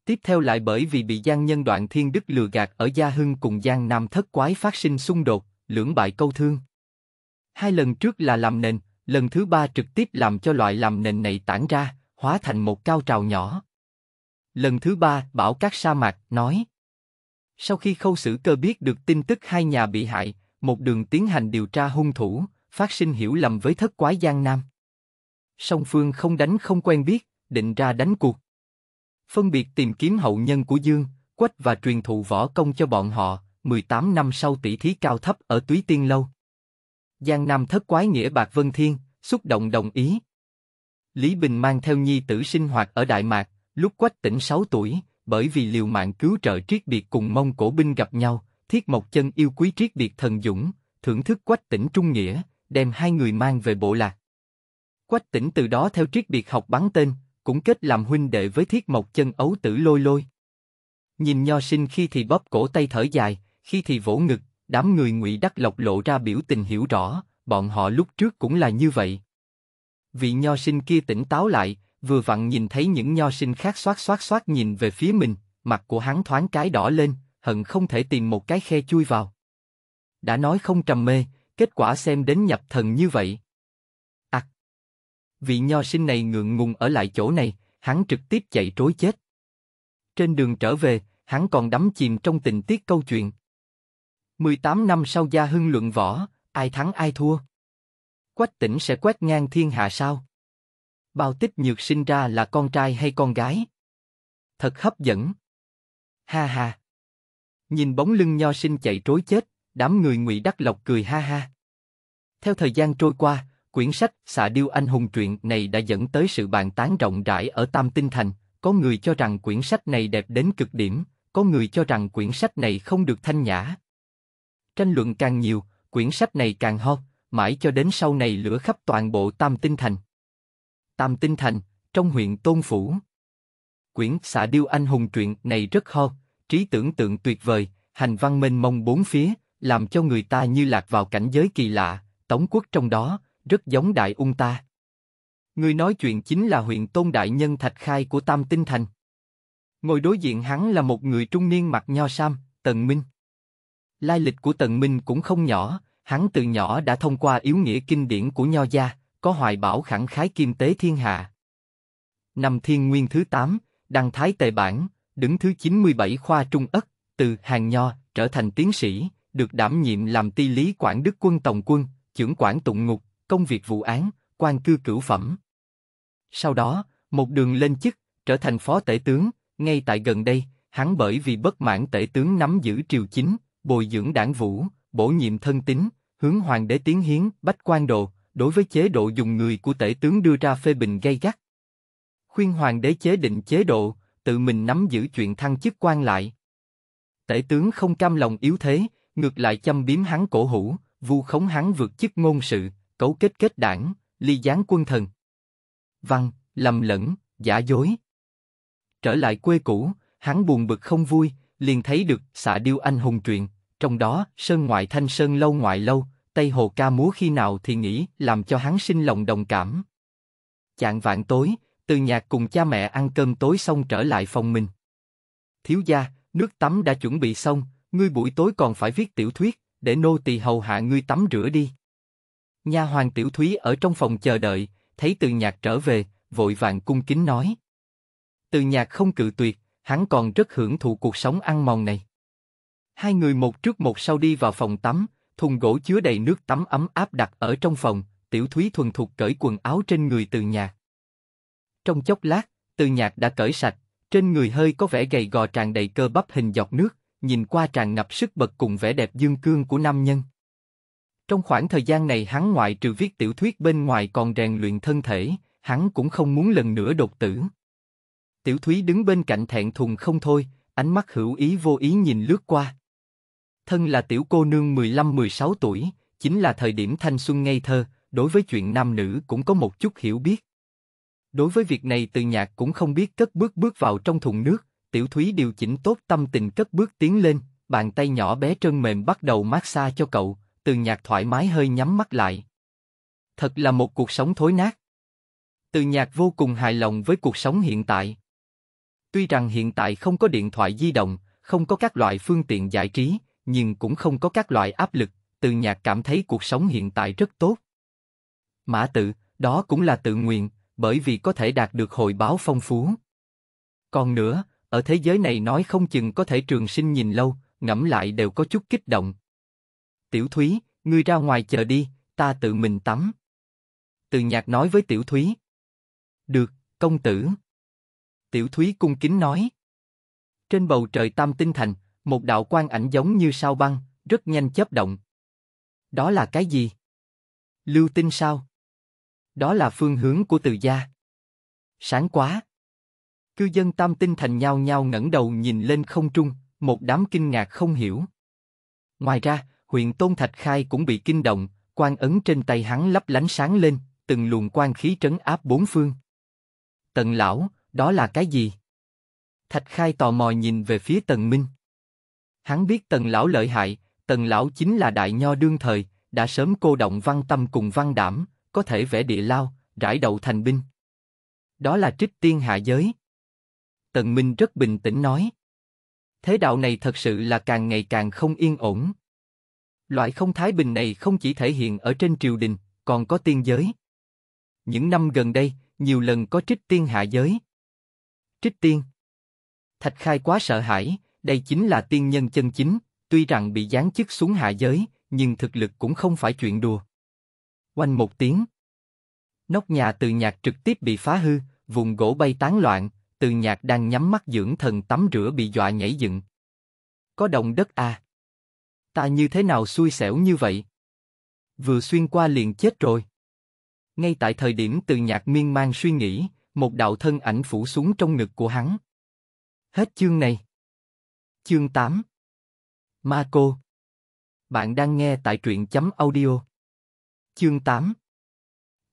Tiếp theo lại bởi vì bị Giang Nhân Đoạn Thiên Đức lừa gạt ở Gia Hưng cùng Giang Nam Thất Quái phát sinh xung đột, lưỡng bại câu thương. Hai lần trước là làm nền, lần thứ ba trực tiếp làm cho loại làm nền này tản ra, hóa thành một cao trào nhỏ. Lần thứ ba, Bảo Các Sa Mạc nói. Sau khi khâu xử cơ biết được tin tức hai nhà bị hại, một đường tiến hành điều tra hung thủ, phát sinh hiểu lầm với thất quái Giang Nam song phương không đánh không quen biết, định ra đánh cuộc. Phân biệt tìm kiếm hậu nhân của Dương, Quách và truyền thụ võ công cho bọn họ, 18 năm sau tỷ thí cao thấp ở Túy Tiên Lâu. Giang Nam thất quái nghĩa Bạc Vân Thiên, xúc động đồng ý. Lý Bình mang theo nhi tử sinh hoạt ở Đại Mạc, lúc Quách tỉnh 6 tuổi, bởi vì liều mạng cứu trợ triết biệt cùng Mông Cổ binh gặp nhau, Thiết Mộc Chân yêu quý triết biệt thần dũng, thưởng thức Quách tỉnh trung nghĩa, đem hai người mang về bộ lạc. Quách tỉnh từ đó theo triết biệt học bắn tên, cũng kết làm huynh đệ với thiết mộc chân ấu tử lôi lôi. Nhìn nho sinh khi thì bóp cổ tay thở dài, khi thì vỗ ngực, đám người ngụy đắc lộc lộ ra biểu tình hiểu rõ, bọn họ lúc trước cũng là như vậy. Vị nho sinh kia tỉnh táo lại, vừa vặn nhìn thấy những nho sinh khác xoát xoát xoát nhìn về phía mình, mặt của hắn thoáng cái đỏ lên, hận không thể tìm một cái khe chui vào. Đã nói không trầm mê, kết quả xem đến nhập thần như vậy vị nho sinh này ngượng ngùng ở lại chỗ này, hắn trực tiếp chạy trối chết. Trên đường trở về, hắn còn đắm chìm trong tình tiết câu chuyện. 18 năm sau gia hưng luận võ, ai thắng ai thua. Quách tỉnh sẽ quét ngang thiên hạ sao? Bao tích nhược sinh ra là con trai hay con gái? Thật hấp dẫn. Ha ha. Nhìn bóng lưng nho sinh chạy trối chết, đám người ngụy đắc lộc cười ha ha. Theo thời gian trôi qua, Quyển sách Xạ Điêu Anh Hùng truyện này đã dẫn tới sự bàn tán rộng rãi ở Tam Tinh Thành, có người cho rằng quyển sách này đẹp đến cực điểm, có người cho rằng quyển sách này không được thanh nhã. Tranh luận càng nhiều, quyển sách này càng hot, mãi cho đến sau này lửa khắp toàn bộ Tam Tinh Thành. Tam Tinh Thành, trong huyện Tôn Phủ. Quyển Xạ Điêu Anh Hùng truyện này rất hot, trí tưởng tượng tuyệt vời, hành văn mênh mông bốn phía, làm cho người ta như lạc vào cảnh giới kỳ lạ, Tống Quốc trong đó, rất giống đại ung ta. Người nói chuyện chính là huyện tôn đại nhân thạch khai của Tam Tinh Thành. Ngồi đối diện hắn là một người trung niên mặc nho sam, Tần Minh. Lai lịch của Tần Minh cũng không nhỏ, hắn từ nhỏ đã thông qua yếu nghĩa kinh điển của nho gia, có hoài bảo khẳng khái kim tế thiên hạ. Năm thiên nguyên thứ 8, đăng thái tề bản, đứng thứ 97 khoa trung ất, từ hàng nho trở thành tiến sĩ, được đảm nhiệm làm ti lý quản đức quân tổng quân, trưởng quản tụng ngục, công việc vụ án, quan cư cửu phẩm. Sau đó, một đường lên chức, trở thành phó tể tướng, ngay tại gần đây, hắn bởi vì bất mãn tể tướng nắm giữ triều chính, bồi dưỡng đảng vũ, bổ nhiệm thân tín, hướng hoàng đế tiến hiến, bách quan đồ, đối với chế độ dùng người của tể tướng đưa ra phê bình gay gắt. Khuyên hoàng đế chế định chế độ, tự mình nắm giữ chuyện thăng chức quan lại. Tể tướng không cam lòng yếu thế, ngược lại châm biếm hắn cổ hủ, vu khống hắn vượt chức ngôn sự, cấu kết kết đảng, ly gián quân thần. Văn, lầm lẫn, giả dối. Trở lại quê cũ, hắn buồn bực không vui, liền thấy được xạ điêu anh hùng truyện, trong đó sơn ngoại thanh sơn lâu ngoại lâu, Tây Hồ ca múa khi nào thì nghĩ làm cho hắn sinh lòng đồng cảm. Chạng vạn tối, từ nhạc cùng cha mẹ ăn cơm tối xong trở lại phòng mình. Thiếu gia, nước tắm đã chuẩn bị xong, ngươi buổi tối còn phải viết tiểu thuyết, để nô tỳ hầu hạ ngươi tắm rửa đi. Nha hoàng Tiểu Thúy ở trong phòng chờ đợi, thấy Từ Nhạc trở về, vội vàng cung kính nói. Từ Nhạc không cự tuyệt, hắn còn rất hưởng thụ cuộc sống ăn mòn này. Hai người một trước một sau đi vào phòng tắm, thùng gỗ chứa đầy nước tắm ấm áp đặt ở trong phòng, Tiểu Thúy thuần thục cởi quần áo trên người Từ Nhạc. Trong chốc lát, Từ Nhạc đã cởi sạch, trên người hơi có vẻ gầy gò tràn đầy cơ bắp hình giọt nước, nhìn qua tràn ngập sức bật cùng vẻ đẹp dương cương của nam nhân. Trong khoảng thời gian này hắn ngoại trừ viết tiểu thuyết bên ngoài còn rèn luyện thân thể, hắn cũng không muốn lần nữa đột tử. Tiểu Thúy đứng bên cạnh thẹn thùng không thôi, ánh mắt hữu ý vô ý nhìn lướt qua. Thân là tiểu cô nương 15-16 tuổi, chính là thời điểm thanh xuân ngây thơ, đối với chuyện nam nữ cũng có một chút hiểu biết. Đối với việc này từ nhạc cũng không biết cất bước bước vào trong thùng nước, tiểu thúy điều chỉnh tốt tâm tình cất bước tiến lên, bàn tay nhỏ bé trơn mềm bắt đầu mát xa cho cậu, từ nhạc thoải mái hơi nhắm mắt lại. Thật là một cuộc sống thối nát. Từ nhạc vô cùng hài lòng với cuộc sống hiện tại. Tuy rằng hiện tại không có điện thoại di động, không có các loại phương tiện giải trí, nhưng cũng không có các loại áp lực, từ nhạc cảm thấy cuộc sống hiện tại rất tốt. Mã tự, đó cũng là tự nguyện, bởi vì có thể đạt được hồi báo phong phú. Còn nữa, ở thế giới này nói không chừng có thể trường sinh nhìn lâu, ngẫm lại đều có chút kích động. Tiểu Thúy, ngươi ra ngoài chờ đi, ta tự mình tắm. Từ nhạc nói với Tiểu Thúy. Được, công tử. Tiểu Thúy cung kính nói. Trên bầu trời Tam Tinh Thành, một đạo quang ảnh giống như sao băng, rất nhanh chớp động. Đó là cái gì? Lưu tinh sao? Đó là phương hướng của từ gia. Sáng quá. Cư dân Tam Tinh Thành nhao nhao ngẩng đầu nhìn lên không trung, một đám kinh ngạc không hiểu. Ngoài ra, huyện Tôn Thạch Khai cũng bị kinh động, quan ấn trên tay hắn lấp lánh sáng lên, từng luồng quan khí trấn áp bốn phương. Tần lão, đó là cái gì? Thạch Khai tò mò nhìn về phía Tần Minh. Hắn biết Tần lão lợi hại, Tần lão chính là đại nho đương thời, đã sớm cô động văn tâm cùng văn đảm, có thể vẽ địa lao, rải đầu thành binh. Đó là trích tiên hạ giới. Tần Minh rất bình tĩnh nói. Thế đạo này thật sự là càng ngày càng không yên ổn. Loại không thái bình này không chỉ thể hiện ở trên triều đình, còn có tiên giới. Những năm gần đây, nhiều lần có trích tiên hạ giới. Trích tiên Thạch khai quá sợ hãi, đây chính là tiên nhân chân chính, tuy rằng bị giáng chức xuống hạ giới, nhưng thực lực cũng không phải chuyện đùa. Oanh một tiếng. Nóc nhà từ nhạc trực tiếp bị phá hư, vùng gỗ bay tán loạn, từ nhạc đang nhắm mắt dưỡng thần tắm rửa bị dọa nhảy dựng. Có đồng đất à? Ta như thế nào xui xẻo như vậy? Vừa xuyên qua liền chết rồi. Ngay tại thời điểm từ nhạc miên man suy nghĩ, một đạo thân ảnh phủ xuống trong ngực của hắn. Hết chương này. Chương 8 Ma Cô Bạn đang nghe tại truyện chấm audio. Chương 8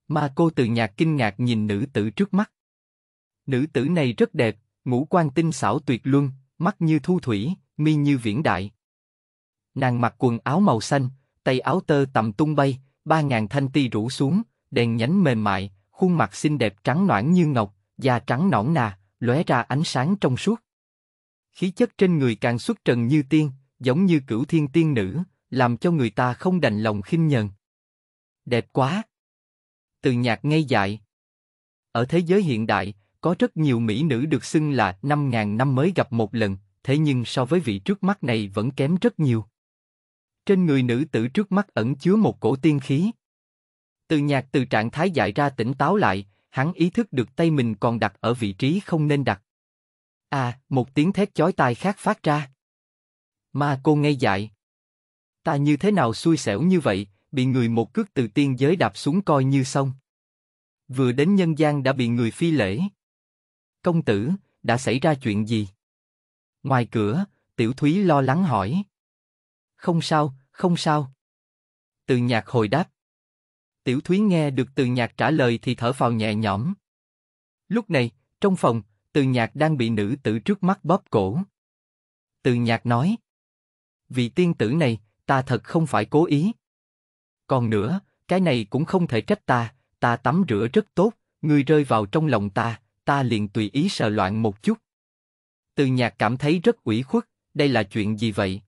Ma Cô từ nhạc kinh ngạc nhìn nữ tử trước mắt. Nữ tử này rất đẹp, ngũ quan tinh xảo tuyệt luân, mắt như thu thủy, mi như viễn đại, Nàng mặc quần áo màu xanh, tay áo tơ tầm tung bay, ba ngàn thanh ti rủ xuống, đèn nhánh mềm mại, khuôn mặt xinh đẹp trắng nõn như ngọc, da trắng nõn nà, lóe ra ánh sáng trong suốt. Khí chất trên người càng xuất trần như tiên, giống như cửu thiên tiên nữ, làm cho người ta không đành lòng khinh nhờn. Đẹp quá! Từ nhạc ngây dại. Ở thế giới hiện đại, có rất nhiều mỹ nữ được xưng là 5.000 năm mới gặp một lần, thế nhưng so với vị trước mắt này vẫn kém rất nhiều. Trên người nữ tử trước mắt ẩn chứa một cổ tiên khí. Từ nhạc từ trạng thái dại ra tỉnh táo lại, hắn ý thức được tay mình còn đặt ở vị trí không nên đặt. À, một tiếng thét chói tai khác phát ra. Ma cô ngây dại. Ta như thế nào xui xẻo như vậy, bị người một cước từ tiên giới đạp xuống coi như xong. Vừa đến nhân gian đã bị người phi lễ. Công tử, đã xảy ra chuyện gì? Ngoài cửa, tiểu thúy lo lắng hỏi. Không sao, không sao. Từ nhạc hồi đáp. Tiểu Thúy nghe được từ nhạc trả lời thì thở phào nhẹ nhõm. Lúc này, trong phòng, từ nhạc đang bị nữ tử trước mắt bóp cổ. Từ nhạc nói. vì tiên tử này, ta thật không phải cố ý. Còn nữa, cái này cũng không thể trách ta, ta tắm rửa rất tốt, người rơi vào trong lòng ta, ta liền tùy ý sờ loạn một chút. Từ nhạc cảm thấy rất ủy khuất, đây là chuyện gì vậy?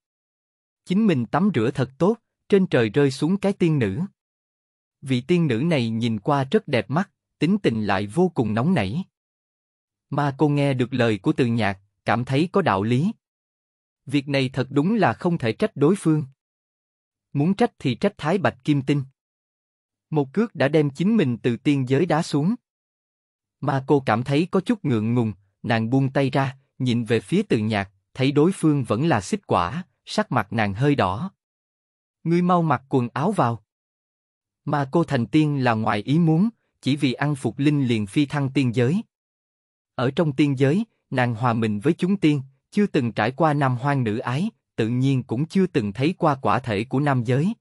chính mình tắm rửa thật tốt, trên trời rơi xuống cái tiên nữ. Vị tiên nữ này nhìn qua rất đẹp mắt, tính tình lại vô cùng nóng nảy. Mà cô nghe được lời của từ nhạc, cảm thấy có đạo lý. Việc này thật đúng là không thể trách đối phương. Muốn trách thì trách Thái Bạch Kim Tinh. Một cước đã đem chính mình từ tiên giới đá xuống. Mà cô cảm thấy có chút ngượng ngùng, nàng buông tay ra, nhìn về phía từ nhạc, thấy đối phương vẫn là xích quả, sắc mặt nàng hơi đỏ. Ngươi mau mặc quần áo vào. Mà cô thành tiên là ngoài ý muốn, chỉ vì ăn phục linh liền phi thăng tiên giới. Ở trong tiên giới, nàng hòa mình với chúng tiên, chưa từng trải qua nam hoang nữ ái, tự nhiên cũng chưa từng thấy qua quả thể của nam giới.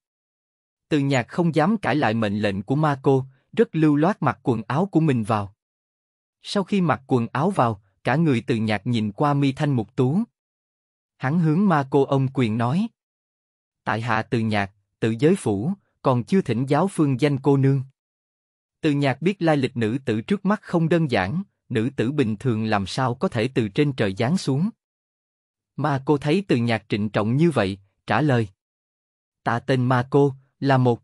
Từ nhạc không dám cãi lại mệnh lệnh của ma cô, rất lưu loát mặc quần áo của mình vào. Sau khi mặc quần áo vào, cả người từ nhạc nhìn qua mi thanh mục tú. Hắn hướng ma cô ông quyền nói. Tại hạ từ nhạc, tự giới phủ, còn chưa thỉnh giáo phương danh cô nương. Từ nhạc biết lai lịch nữ tử trước mắt không đơn giản, nữ tử bình thường làm sao có thể từ trên trời giáng xuống. Ma cô thấy từ nhạc trịnh trọng như vậy, trả lời. Ta tên Ma cô, là một.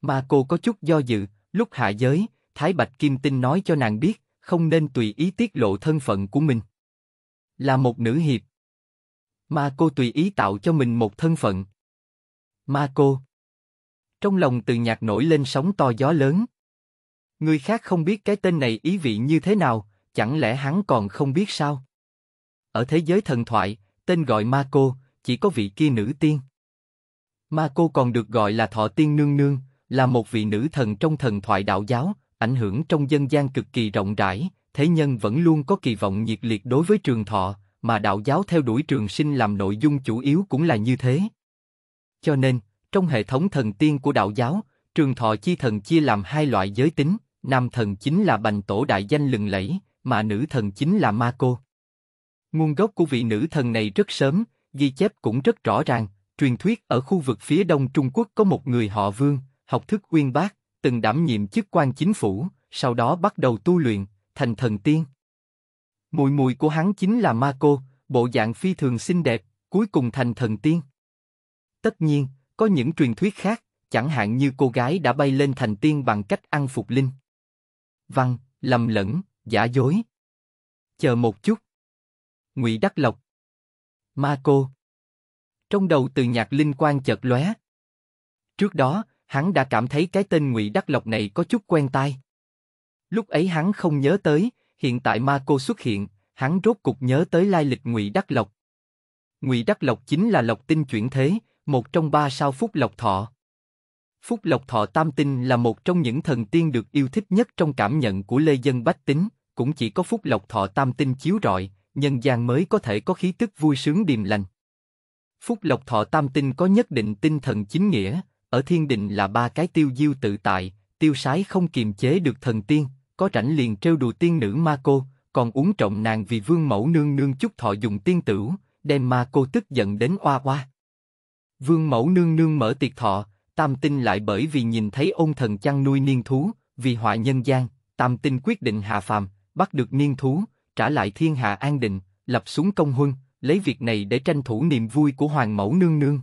Ma cô có chút do dự, lúc hạ giới, Thái Bạch Kim Tinh nói cho nàng biết, không nên tùy ý tiết lộ thân phận của mình. Là một nữ hiệp, Ma cô tùy ý tạo cho mình một thân phận. Ma cô. Trong lòng từ nhạc nổi lên sóng to gió lớn. Người khác không biết cái tên này ý vị như thế nào, chẳng lẽ hắn còn không biết sao? Ở thế giới thần thoại, tên gọi Ma cô, chỉ có vị kia nữ tiên. Ma cô còn được gọi là thọ tiên nương nương, là một vị nữ thần trong thần thoại đạo giáo, ảnh hưởng trong dân gian cực kỳ rộng rãi, thế nhân vẫn luôn có kỳ vọng nhiệt liệt đối với trường thọ, mà đạo giáo theo đuổi trường sinh làm nội dung chủ yếu cũng là như thế. Cho nên, trong hệ thống thần tiên của đạo giáo, trường thọ chi thần chia làm hai loại giới tính, nam thần chính là bành tổ đại danh lừng lẫy, mà nữ thần chính là ma cô. Nguồn gốc của vị nữ thần này rất sớm, ghi chép cũng rất rõ ràng, truyền thuyết ở khu vực phía đông Trung Quốc có một người họ vương, học thức uyên bác, từng đảm nhiệm chức quan chính phủ, sau đó bắt đầu tu luyện, thành thần tiên. Mùi mùi của hắn chính là ma cô, bộ dạng phi thường xinh đẹp, cuối cùng thành thần tiên. Tất nhiên, có những truyền thuyết khác, chẳng hạn như cô gái đã bay lên thành tiên bằng cách ăn phục linh. Văn, lầm lẫn, giả dối. Chờ một chút. Ngụy Đắc Lộc. Ma cô. Trong đầu từ nhạc linh quang chợt lóe. Trước đó, hắn đã cảm thấy cái tên Ngụy Đắc Lộc này có chút quen tai. Lúc ấy hắn không nhớ tới, hiện tại ma cô xuất hiện, hắn rốt cục nhớ tới lai lịch Ngụy Đắc Lộc. Ngụy Đắc Lộc chính là Lộc Tinh chuyển thế, một trong ba sao Phúc Lộc Thọ. Phúc Lộc Thọ Tam Tinh là một trong những thần tiên được yêu thích nhất trong cảm nhận của lê dân bách tính, cũng chỉ có Phúc Lộc Thọ Tam Tinh chiếu rọi, nhân gian mới có thể có khí tức vui sướng điềm lành. Phúc Lộc Thọ Tam Tinh có nhất định tinh thần chính nghĩa, ở thiên đình là ba cái tiêu diêu tự tại, tiêu sái không kiềm chế được thần tiên, có rảnh liền trêu đùa tiên nữ ma cô, còn uống trọng nàng vì vương mẫu nương nương chúc thọ dùng tiên tửu, đem ma cô tức giận đến oa oa. Vương mẫu nương nương mở tiệc thọ, tam tinh lại bởi vì nhìn thấy ôn thần chăn nuôi niên thú, vì họa nhân gian, tam tinh quyết định hạ phàm, bắt được niên thú, trả lại thiên hạ an định, lập xuống công huân, lấy việc này để tranh thủ niềm vui của hoàng mẫu nương nương.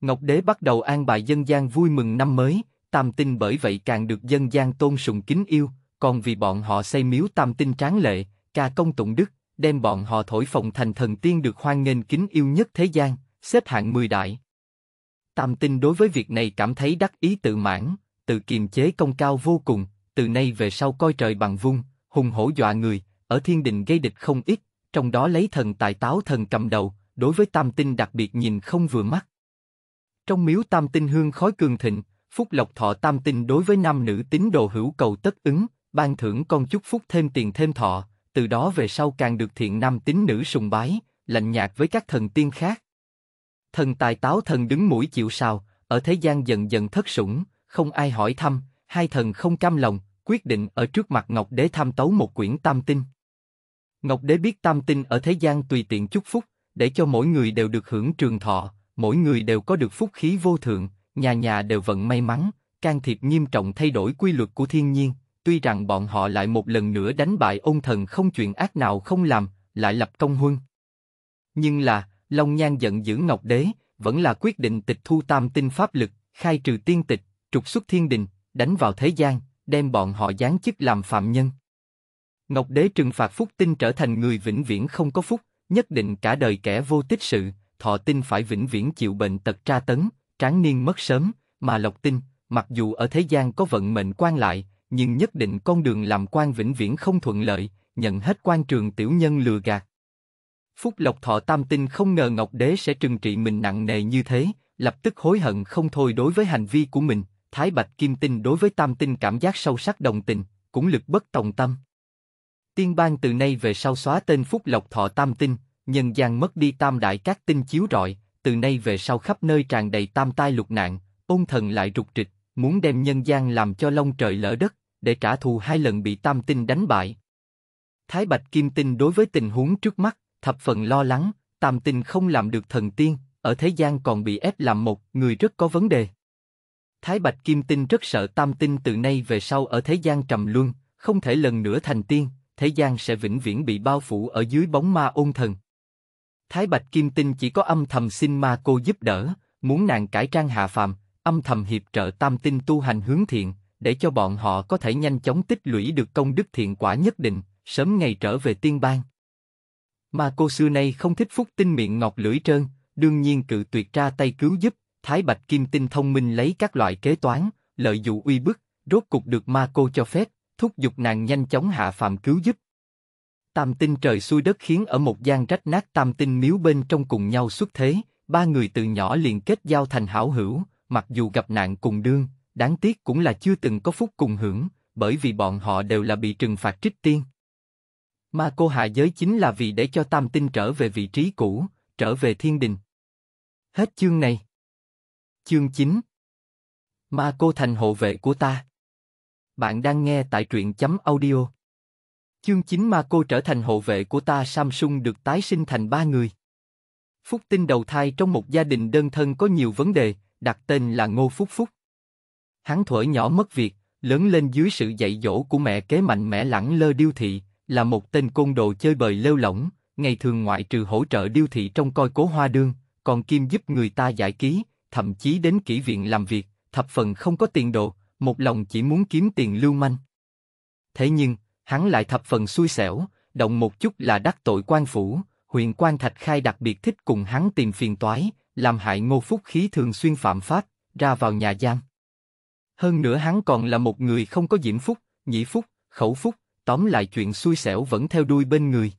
Ngọc đế bắt đầu an bài dân gian vui mừng năm mới, tam tinh bởi vậy càng được dân gian tôn sùng kính yêu, còn vì bọn họ xây miếu tam tinh tráng lệ, ca công tụng đức, đem bọn họ thổi phồng thành thần tiên được hoan nghênh kính yêu nhất thế gian, xếp hạng mười đại. Tam tinh đối với việc này cảm thấy đắc ý tự mãn, tự kiềm chế công cao vô cùng, từ nay về sau coi trời bằng vung, hùng hổ dọa người, ở thiên đình gây địch không ít, trong đó lấy thần tài táo thần cầm đầu, đối với tam tinh đặc biệt nhìn không vừa mắt. Trong miếu tam tinh hương khói cường thịnh, phúc lộc thọ tam tinh đối với nam nữ tín đồ hữu cầu tất ứng, ban thưởng con chúc phúc thêm tiền thêm thọ, từ đó về sau càng được thiện nam tín nữ sùng bái, lạnh nhạt với các thần tiên khác. Thần tài táo thần đứng mũi chịu sào, ở thế gian dần dần thất sủng, không ai hỏi thăm, hai thần không cam lòng, quyết định ở trước mặt Ngọc Đế tham tấu một quyển tam tinh. Ngọc Đế biết tam tinh ở thế gian tùy tiện chúc phúc, để cho mỗi người đều được hưởng trường thọ, mỗi người đều có được phúc khí vô thượng, nhà nhà đều vận may mắn, can thiệp nghiêm trọng thay đổi quy luật của thiên nhiên, tuy rằng bọn họ lại một lần nữa đánh bại ôn thần không chuyện ác nào không làm, lại lập công huân. Nhưng là, Long Nhan giận dữ Ngọc Đế, vẫn là quyết định tịch thu tam tinh pháp lực, khai trừ tiên tịch, trục xuất thiên đình, đánh vào thế gian, đem bọn họ giáng chức làm phạm nhân. Ngọc Đế trừng phạt Phúc Tinh trở thành người vĩnh viễn không có phúc, nhất định cả đời kẻ vô tích sự, thọ tinh phải vĩnh viễn chịu bệnh tật tra tấn, tráng niên mất sớm, mà Lộc tin, mặc dù ở thế gian có vận mệnh quan lại, nhưng nhất định con đường làm quan vĩnh viễn không thuận lợi, nhận hết quan trường tiểu nhân lừa gạt. Phúc Lộc Thọ Tam Tinh không ngờ Ngọc Đế sẽ trừng trị mình nặng nề như thế, lập tức hối hận không thôi đối với hành vi của mình, Thái Bạch Kim Tinh đối với Tam Tinh cảm giác sâu sắc đồng tình, cũng lực bất tòng tâm. Tiên bang từ nay về sau xóa tên Phúc Lộc Thọ Tam Tinh, nhân gian mất đi tam đại các tinh chiếu rọi, từ nay về sau khắp nơi tràn đầy tam tai lục nạn, ôn thần lại rục trịch, muốn đem nhân gian làm cho long trời lỡ đất, để trả thù hai lần bị tam tinh đánh bại. Thái Bạch Kim Tinh đối với tình huống trước mắt, thập phần lo lắng, tam tinh không làm được thần tiên, ở thế gian còn bị ép làm một, người rất có vấn đề. Thái Bạch Kim Tinh rất sợ tam tinh từ nay về sau ở thế gian trầm luân, không thể lần nữa thành tiên, thế gian sẽ vĩnh viễn bị bao phủ ở dưới bóng ma ôn thần. Thái Bạch Kim Tinh chỉ có âm thầm xin ma cô giúp đỡ, muốn nàng cải trang hạ phàm, âm thầm hiệp trợ tam tinh tu hành hướng thiện, để cho bọn họ có thể nhanh chóng tích lũy được công đức thiện quả nhất định, sớm ngày trở về tiên bang. Mà cô xưa nay không thích phúc tinh miệng ngọt lưỡi trơn, đương nhiên cự tuyệt ra tay cứu giúp, Thái Bạch Kim Tinh thông minh lấy các loại kế toán, lợi dụng uy bức, rốt cục được ma cô cho phép, thúc giục nàng nhanh chóng hạ phàm cứu giúp tam tinh trời xuôi đất khiến ở một gian rách nát tam tinh miếu bên trong cùng nhau xuất thế, ba người từ nhỏ liền kết giao thành hảo hữu, mặc dù gặp nạn cùng đương, đáng tiếc cũng là chưa từng có phúc cùng hưởng, bởi vì bọn họ đều là bị trừng phạt trích tiên. Ma cô hạ giới chính là vì để cho tam tinh trở về vị trí cũ, trở về thiên đình. Hết chương này. Chương 9 Ma cô thành hộ vệ của ta. Bạn đang nghe tại truyện chấm audio Chương 9 mà cô trở thành hộ vệ của ta Samsung được tái sinh thành ba người. Phúc Tinh đầu thai trong một gia đình đơn thân có nhiều vấn đề, đặt tên là Ngô Phúc Phúc. Hắn thuở nhỏ mất việc, lớn lên dưới sự dạy dỗ của mẹ kế mạnh mẽ lẳng lơ điêu thị, là một tên côn đồ chơi bời lêu lỏng, ngày thường ngoại trừ hỗ trợ điêu thị trong coi cố hoa đương, còn Kim giúp người ta giải ký, thậm chí đến kỹ viện làm việc, thập phần không có tiền đồ, một lòng chỉ muốn kiếm tiền lưu manh. Thế nhưng, hắn lại thập phần xui xẻo, động một chút là đắc tội quan phủ, huyện quan thạch khai đặc biệt thích cùng hắn tìm phiền toái, làm hại ngô phúc khí thường xuyên phạm pháp, ra vào nhà giam. Hơn nữa hắn còn là một người không có diễm phúc, nhị phúc, khẩu phúc, tóm lại chuyện xui xẻo vẫn theo đuôi bên người.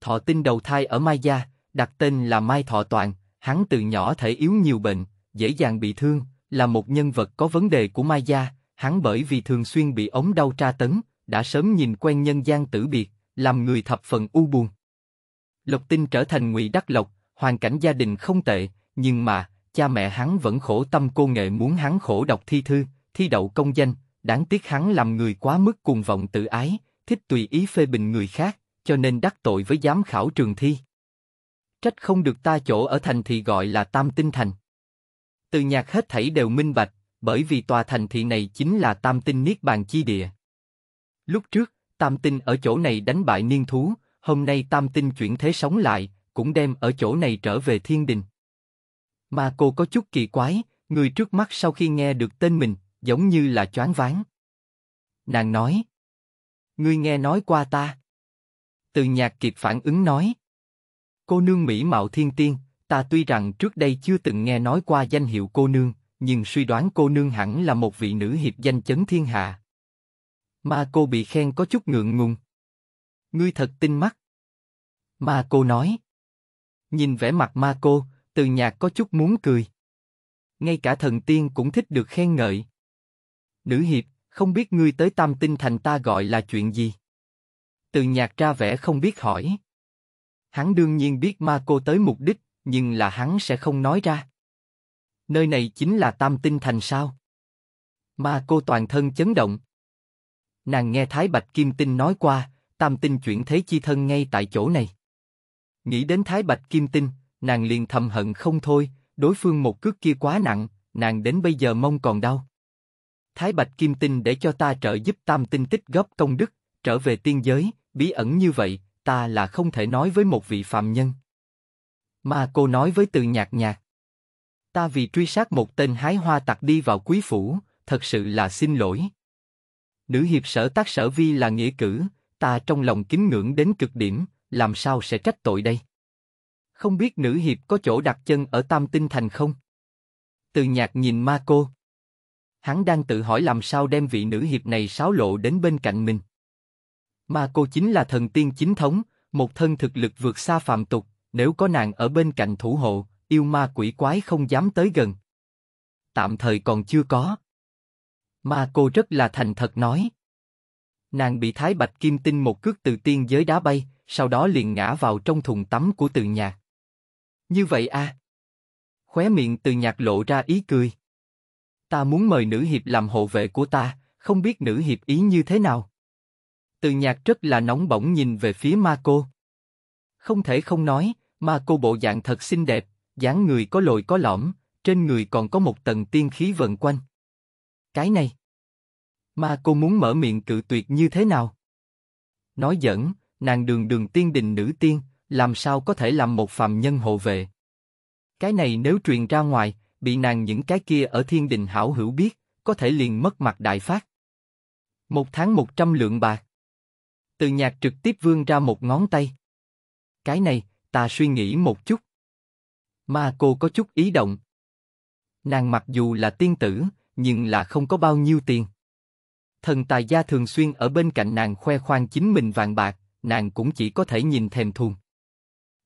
Thọ tinh đầu thai ở Mai Gia, đặt tên là Mai Thọ Toàn, hắn từ nhỏ thể yếu nhiều bệnh, dễ dàng bị thương, là một nhân vật có vấn đề của Mai Gia, hắn bởi vì thường xuyên bị ống đau tra tấn, đã sớm nhìn quen nhân gian tử biệt, làm người thập phần u buồn. Lộc Tinh trở thành Ngụy Đắc Lộc, hoàn cảnh gia đình không tệ, nhưng mà cha mẹ hắn vẫn khổ tâm cô nghệ muốn hắn khổ đọc thi thư, thi đậu công danh, đáng tiếc hắn làm người quá mức cuồng vọng tự ái, thích tùy ý phê bình người khác, cho nên đắc tội với giám khảo trường thi. Trách không được ta chỗ ở thành thì gọi là Tam Tinh Thành. Từ nhạc hết thảy đều minh bạch, bởi vì tòa thành thị này chính là Tam Tinh Niết Bàn Chi Địa. Lúc trước, Tam Tinh ở chỗ này đánh bại niên thú, hôm nay Tam Tinh chuyển thế sống lại, cũng đem ở chỗ này trở về thiên đình. Mà cô có chút kỳ quái, người trước mắt sau khi nghe được tên mình, giống như là choáng váng. Nàng nói, ngươi nghe nói qua ta. Từ nhạc kịp phản ứng nói, cô nương Mỹ Mạo Thiên Tiên, ta tuy rằng trước đây chưa từng nghe nói qua danh hiệu cô nương, nhưng suy đoán cô nương hẳn là một vị nữ hiệp danh chấn thiên hạ, Ma cô bị khen có chút ngượng ngùng. Ngươi thật tinh mắt. Ma cô nói. Nhìn vẻ mặt ma cô, từ nhạc có chút muốn cười. Ngay cả thần tiên cũng thích được khen ngợi. Nữ hiệp, không biết ngươi tới tam tinh thành ta gọi là chuyện gì? Từ nhạc ra vẻ không biết hỏi. Hắn đương nhiên biết ma cô tới mục đích, nhưng là hắn sẽ không nói ra. Nơi này chính là tam tinh thành sao? Ma cô toàn thân chấn động. Nàng nghe Thái Bạch Kim Tinh nói qua, tam tinh chuyển thế chi thân ngay tại chỗ này. Nghĩ đến Thái Bạch Kim Tinh, nàng liền thầm hận không thôi, đối phương một cước kia quá nặng, nàng đến bây giờ mong còn đau. Thái Bạch Kim Tinh để cho ta trợ giúp tam tinh tích góp công đức, trở về tiên giới, bí ẩn như vậy, ta là không thể nói với một vị phạm nhân. Mà cô nói với từ nhạc nhạc. Ta vì truy sát một tên hái hoa tặc đi vào quý phủ, thật sự là xin lỗi. Nữ hiệp sở tác sở vi là nghĩa cử, ta trong lòng kính ngưỡng đến cực điểm, làm sao sẽ trách tội đây? Không biết nữ hiệp có chỗ đặt chân ở Tam Tinh Thành không? Từ nhạc nhìn ma cô. Hắn đang tự hỏi làm sao đem vị nữ hiệp này sáo lộ đến bên cạnh mình. Ma cô chính là thần tiên chính thống, một thân thực lực vượt xa phàm tục, nếu có nàng ở bên cạnh thủ hộ, yêu ma quỷ quái không dám tới gần. Tạm thời còn chưa có. Mà cô rất là thành thật nói. Nàng bị Thái Bạch Kim Tinh một cước từ tiên giới đá bay, sau đó liền ngã vào trong thùng tắm của từ nhạc. Như vậy à? Khóe miệng từ nhạc lộ ra ý cười. Ta muốn mời nữ hiệp làm hộ vệ của ta, không biết nữ hiệp ý như thế nào. Từ nhạc rất là nóng bỏng nhìn về phía ma cô. Không thể không nói, ma cô bộ dạng thật xinh đẹp, dáng người có lồi có lõm, trên người còn có một tầng tiên khí vần quanh. Cái này. Mà cô muốn mở miệng cự tuyệt như thế nào? Nói dẫn, nàng đường đường tiên đình nữ tiên, làm sao có thể làm một phàm nhân hộ vệ? Cái này nếu truyền ra ngoài, bị nàng những cái kia ở thiên đình hảo hữu biết, có thể liền mất mặt đại phát. Một tháng một trăm lượng bạc. Từ nhạc trực tiếp vươn ra một ngón tay. Cái này, ta suy nghĩ một chút. Mà cô có chút ý động. Nàng mặc dù là tiên tử, nhưng là không có bao nhiêu tiền. Thần tài gia thường xuyên ở bên cạnh nàng khoe khoang chính mình vàng bạc, nàng cũng chỉ có thể nhìn thèm thuồng.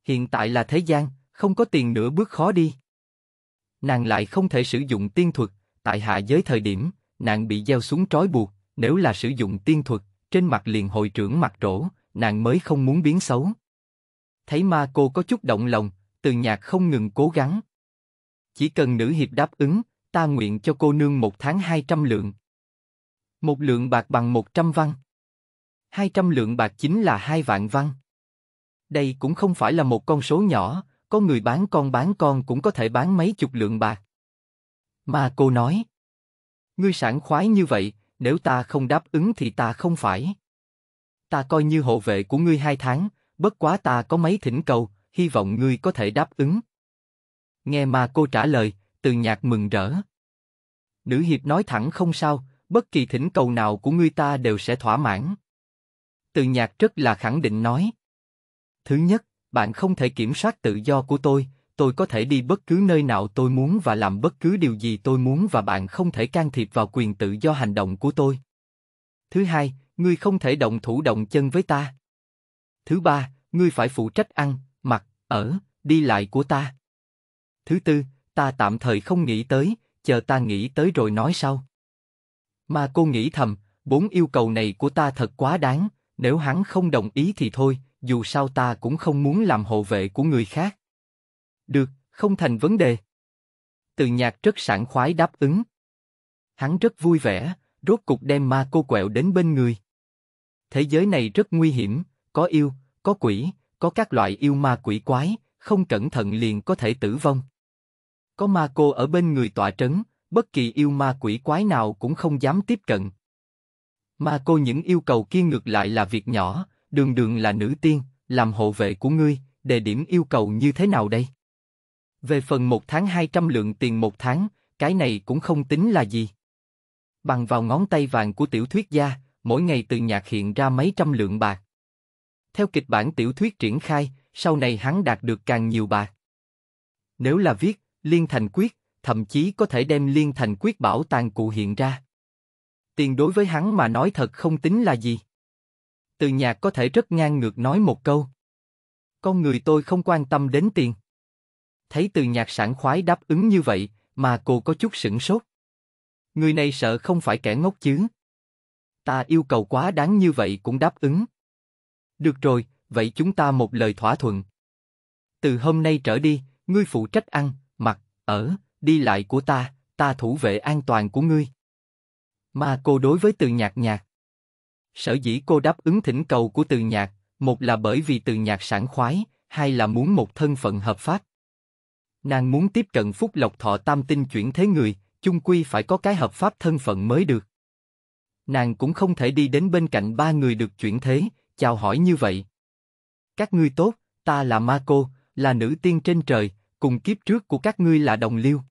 Hiện tại là thế gian, không có tiền nữa bước khó đi. Nàng lại không thể sử dụng tiên thuật, tại hạ giới thời điểm, nàng bị gieo xuống trói buộc, nếu là sử dụng tiên thuật, trên mặt liền hội trưởng mặt rỗ, nàng mới không muốn biến xấu. Thấy ma cô có chút động lòng, từ nhạc không ngừng cố gắng. Chỉ cần nữ hiệp đáp ứng, ta nguyện cho cô nương một tháng hai trăm lượng. Một lượng bạc bằng một trăm văn. Hai trăm lượng bạc chính là hai vạn văn. Đây cũng không phải là một con số nhỏ, có người bán con bán con cũng có thể bán mấy chục lượng bạc. Mà cô nói, ngươi sản khoái như vậy, nếu ta không đáp ứng thì ta không phải. Ta coi như hộ vệ của ngươi hai tháng, bất quá ta có mấy thỉnh cầu, hy vọng ngươi có thể đáp ứng. Nghe mà cô trả lời, từ Nhạc mừng rỡ. Nữ hiệp nói thẳng không sao, bất kỳ thỉnh cầu nào của ngươi ta đều sẽ thỏa mãn. Từ Nhạc rất là khẳng định nói. Thứ nhất, bạn không thể kiểm soát tự do của tôi, tôi có thể đi bất cứ nơi nào tôi muốn và làm bất cứ điều gì tôi muốn và bạn không thể can thiệp vào quyền tự do hành động của tôi. Thứ hai, ngươi không thể động thủ động chân với ta. Thứ ba, ngươi phải phụ trách ăn, mặc, ở, đi lại của ta. Thứ tư, ta tạm thời không nghĩ tới, chờ ta nghĩ tới rồi nói sau. Mà cô nghĩ thầm, bốn yêu cầu này của ta thật quá đáng, nếu hắn không đồng ý thì thôi, dù sao ta cũng không muốn làm hộ vệ của người khác. Được, không thành vấn đề. Từ nhạc rất sảng khoái đáp ứng. Hắn rất vui vẻ, rốt cục đem ma cô quẹo đến bên người. Thế giới này rất nguy hiểm, có yêu, có quỷ, có các loại yêu ma quỷ quái, không cẩn thận liền có thể tử vong. Có ma cô ở bên người tọa trấn, bất kỳ yêu ma quỷ quái nào cũng không dám tiếp cận. Ma cô những yêu cầu kia ngược lại là việc nhỏ, đường đường là nữ tiên, làm hộ vệ của ngươi, đề điểm yêu cầu như thế nào đây? Về phần một tháng 200 lượng tiền một tháng, cái này cũng không tính là gì. Bằng vào ngón tay vàng của tiểu thuyết gia, mỗi ngày từ nhạc hiện ra mấy trăm lượng bạc. Theo kịch bản tiểu thuyết triển khai, sau này hắn đạt được càng nhiều bạc. Nếu là viết, Liên Thành Quyết, thậm chí có thể đem Liên Thành Quyết bảo tàng cụ hiện ra. Tiền đối với hắn mà nói thật không tính là gì. Từ nhạc có thể rất ngang ngược nói một câu. Con người tôi không quan tâm đến tiền. Thấy từ nhạc sản khoái đáp ứng như vậy, mà cô có chút sửng sốt. Người này sợ không phải kẻ ngốc chứ. Ta yêu cầu quá đáng như vậy cũng đáp ứng. Được rồi, vậy chúng ta một lời thỏa thuận. Từ hôm nay trở đi, ngươi phụ trách ăn, ở, đi lại của ta, ta thủ vệ an toàn của ngươi. Mà cô đối với từ nhạc nhạc. Sở dĩ cô đáp ứng thỉnh cầu của từ nhạc, một là bởi vì từ nhạc sản khoái, hai là muốn một thân phận hợp pháp. Nàng muốn tiếp cận phúc lộc thọ tam tinh chuyển thế người, chung quy phải có cái hợp pháp thân phận mới được. Nàng cũng không thể đi đến bên cạnh ba người được chuyển thế, chào hỏi như vậy. Các ngươi tốt, ta là Ma Cô, là nữ tiên trên trời, cùng kiếp trước của các ngươi là đồng liêu.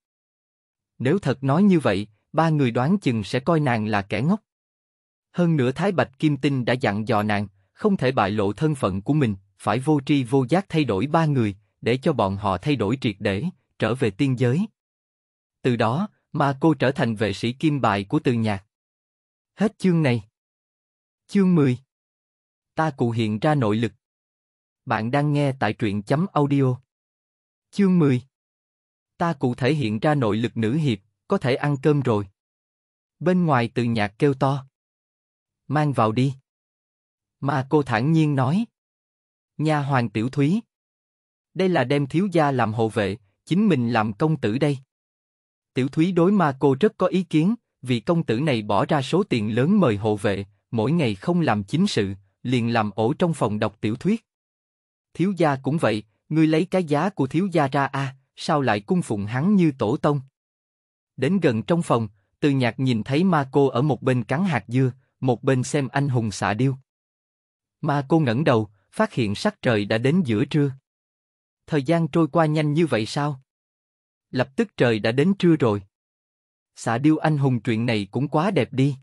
Nếu thật nói như vậy, ba người đoán chừng sẽ coi nàng là kẻ ngốc. Hơn nữa Thái Bạch Kim Tinh đã dặn dò nàng, không thể bại lộ thân phận của mình, phải vô tri vô giác thay đổi ba người, để cho bọn họ thay đổi triệt để, trở về tiên giới. Từ đó, mà cô trở thành vệ sĩ kim bài của từ nhạc. Hết chương này. Chương 10 Ta cụ hiện ra nội lực. Bạn đang nghe tại truyện chấm audio. Chương 10 Ta cụ thể hiện ra nội lực nữ hiệp, có thể ăn cơm rồi. Bên ngoài từ nhạc kêu to. Mang vào đi. Mà cô thản nhiên nói. Nhà hoàng tiểu thúy. Đây là đem thiếu gia làm hộ vệ, chính mình làm công tử đây. Tiểu thúy đối ma cô rất có ý kiến, vì công tử này bỏ ra số tiền lớn mời hộ vệ, mỗi ngày không làm chính sự, liền làm ổ trong phòng đọc tiểu thuyết. Thiếu gia cũng vậy, ngươi lấy cái giá của thiếu gia ra à, sao lại cung phụng hắn như tổ tông? Đến gần trong phòng, từ nhạc nhìn thấy ma cô ở một bên cắn hạt dưa, một bên xem anh hùng xạ điêu. Ma cô ngẩng đầu, phát hiện sắc trời đã đến giữa trưa. Thời gian trôi qua nhanh như vậy sao? Lập tức trời đã đến trưa rồi. Xạ điêu anh hùng truyện này cũng quá đẹp đi.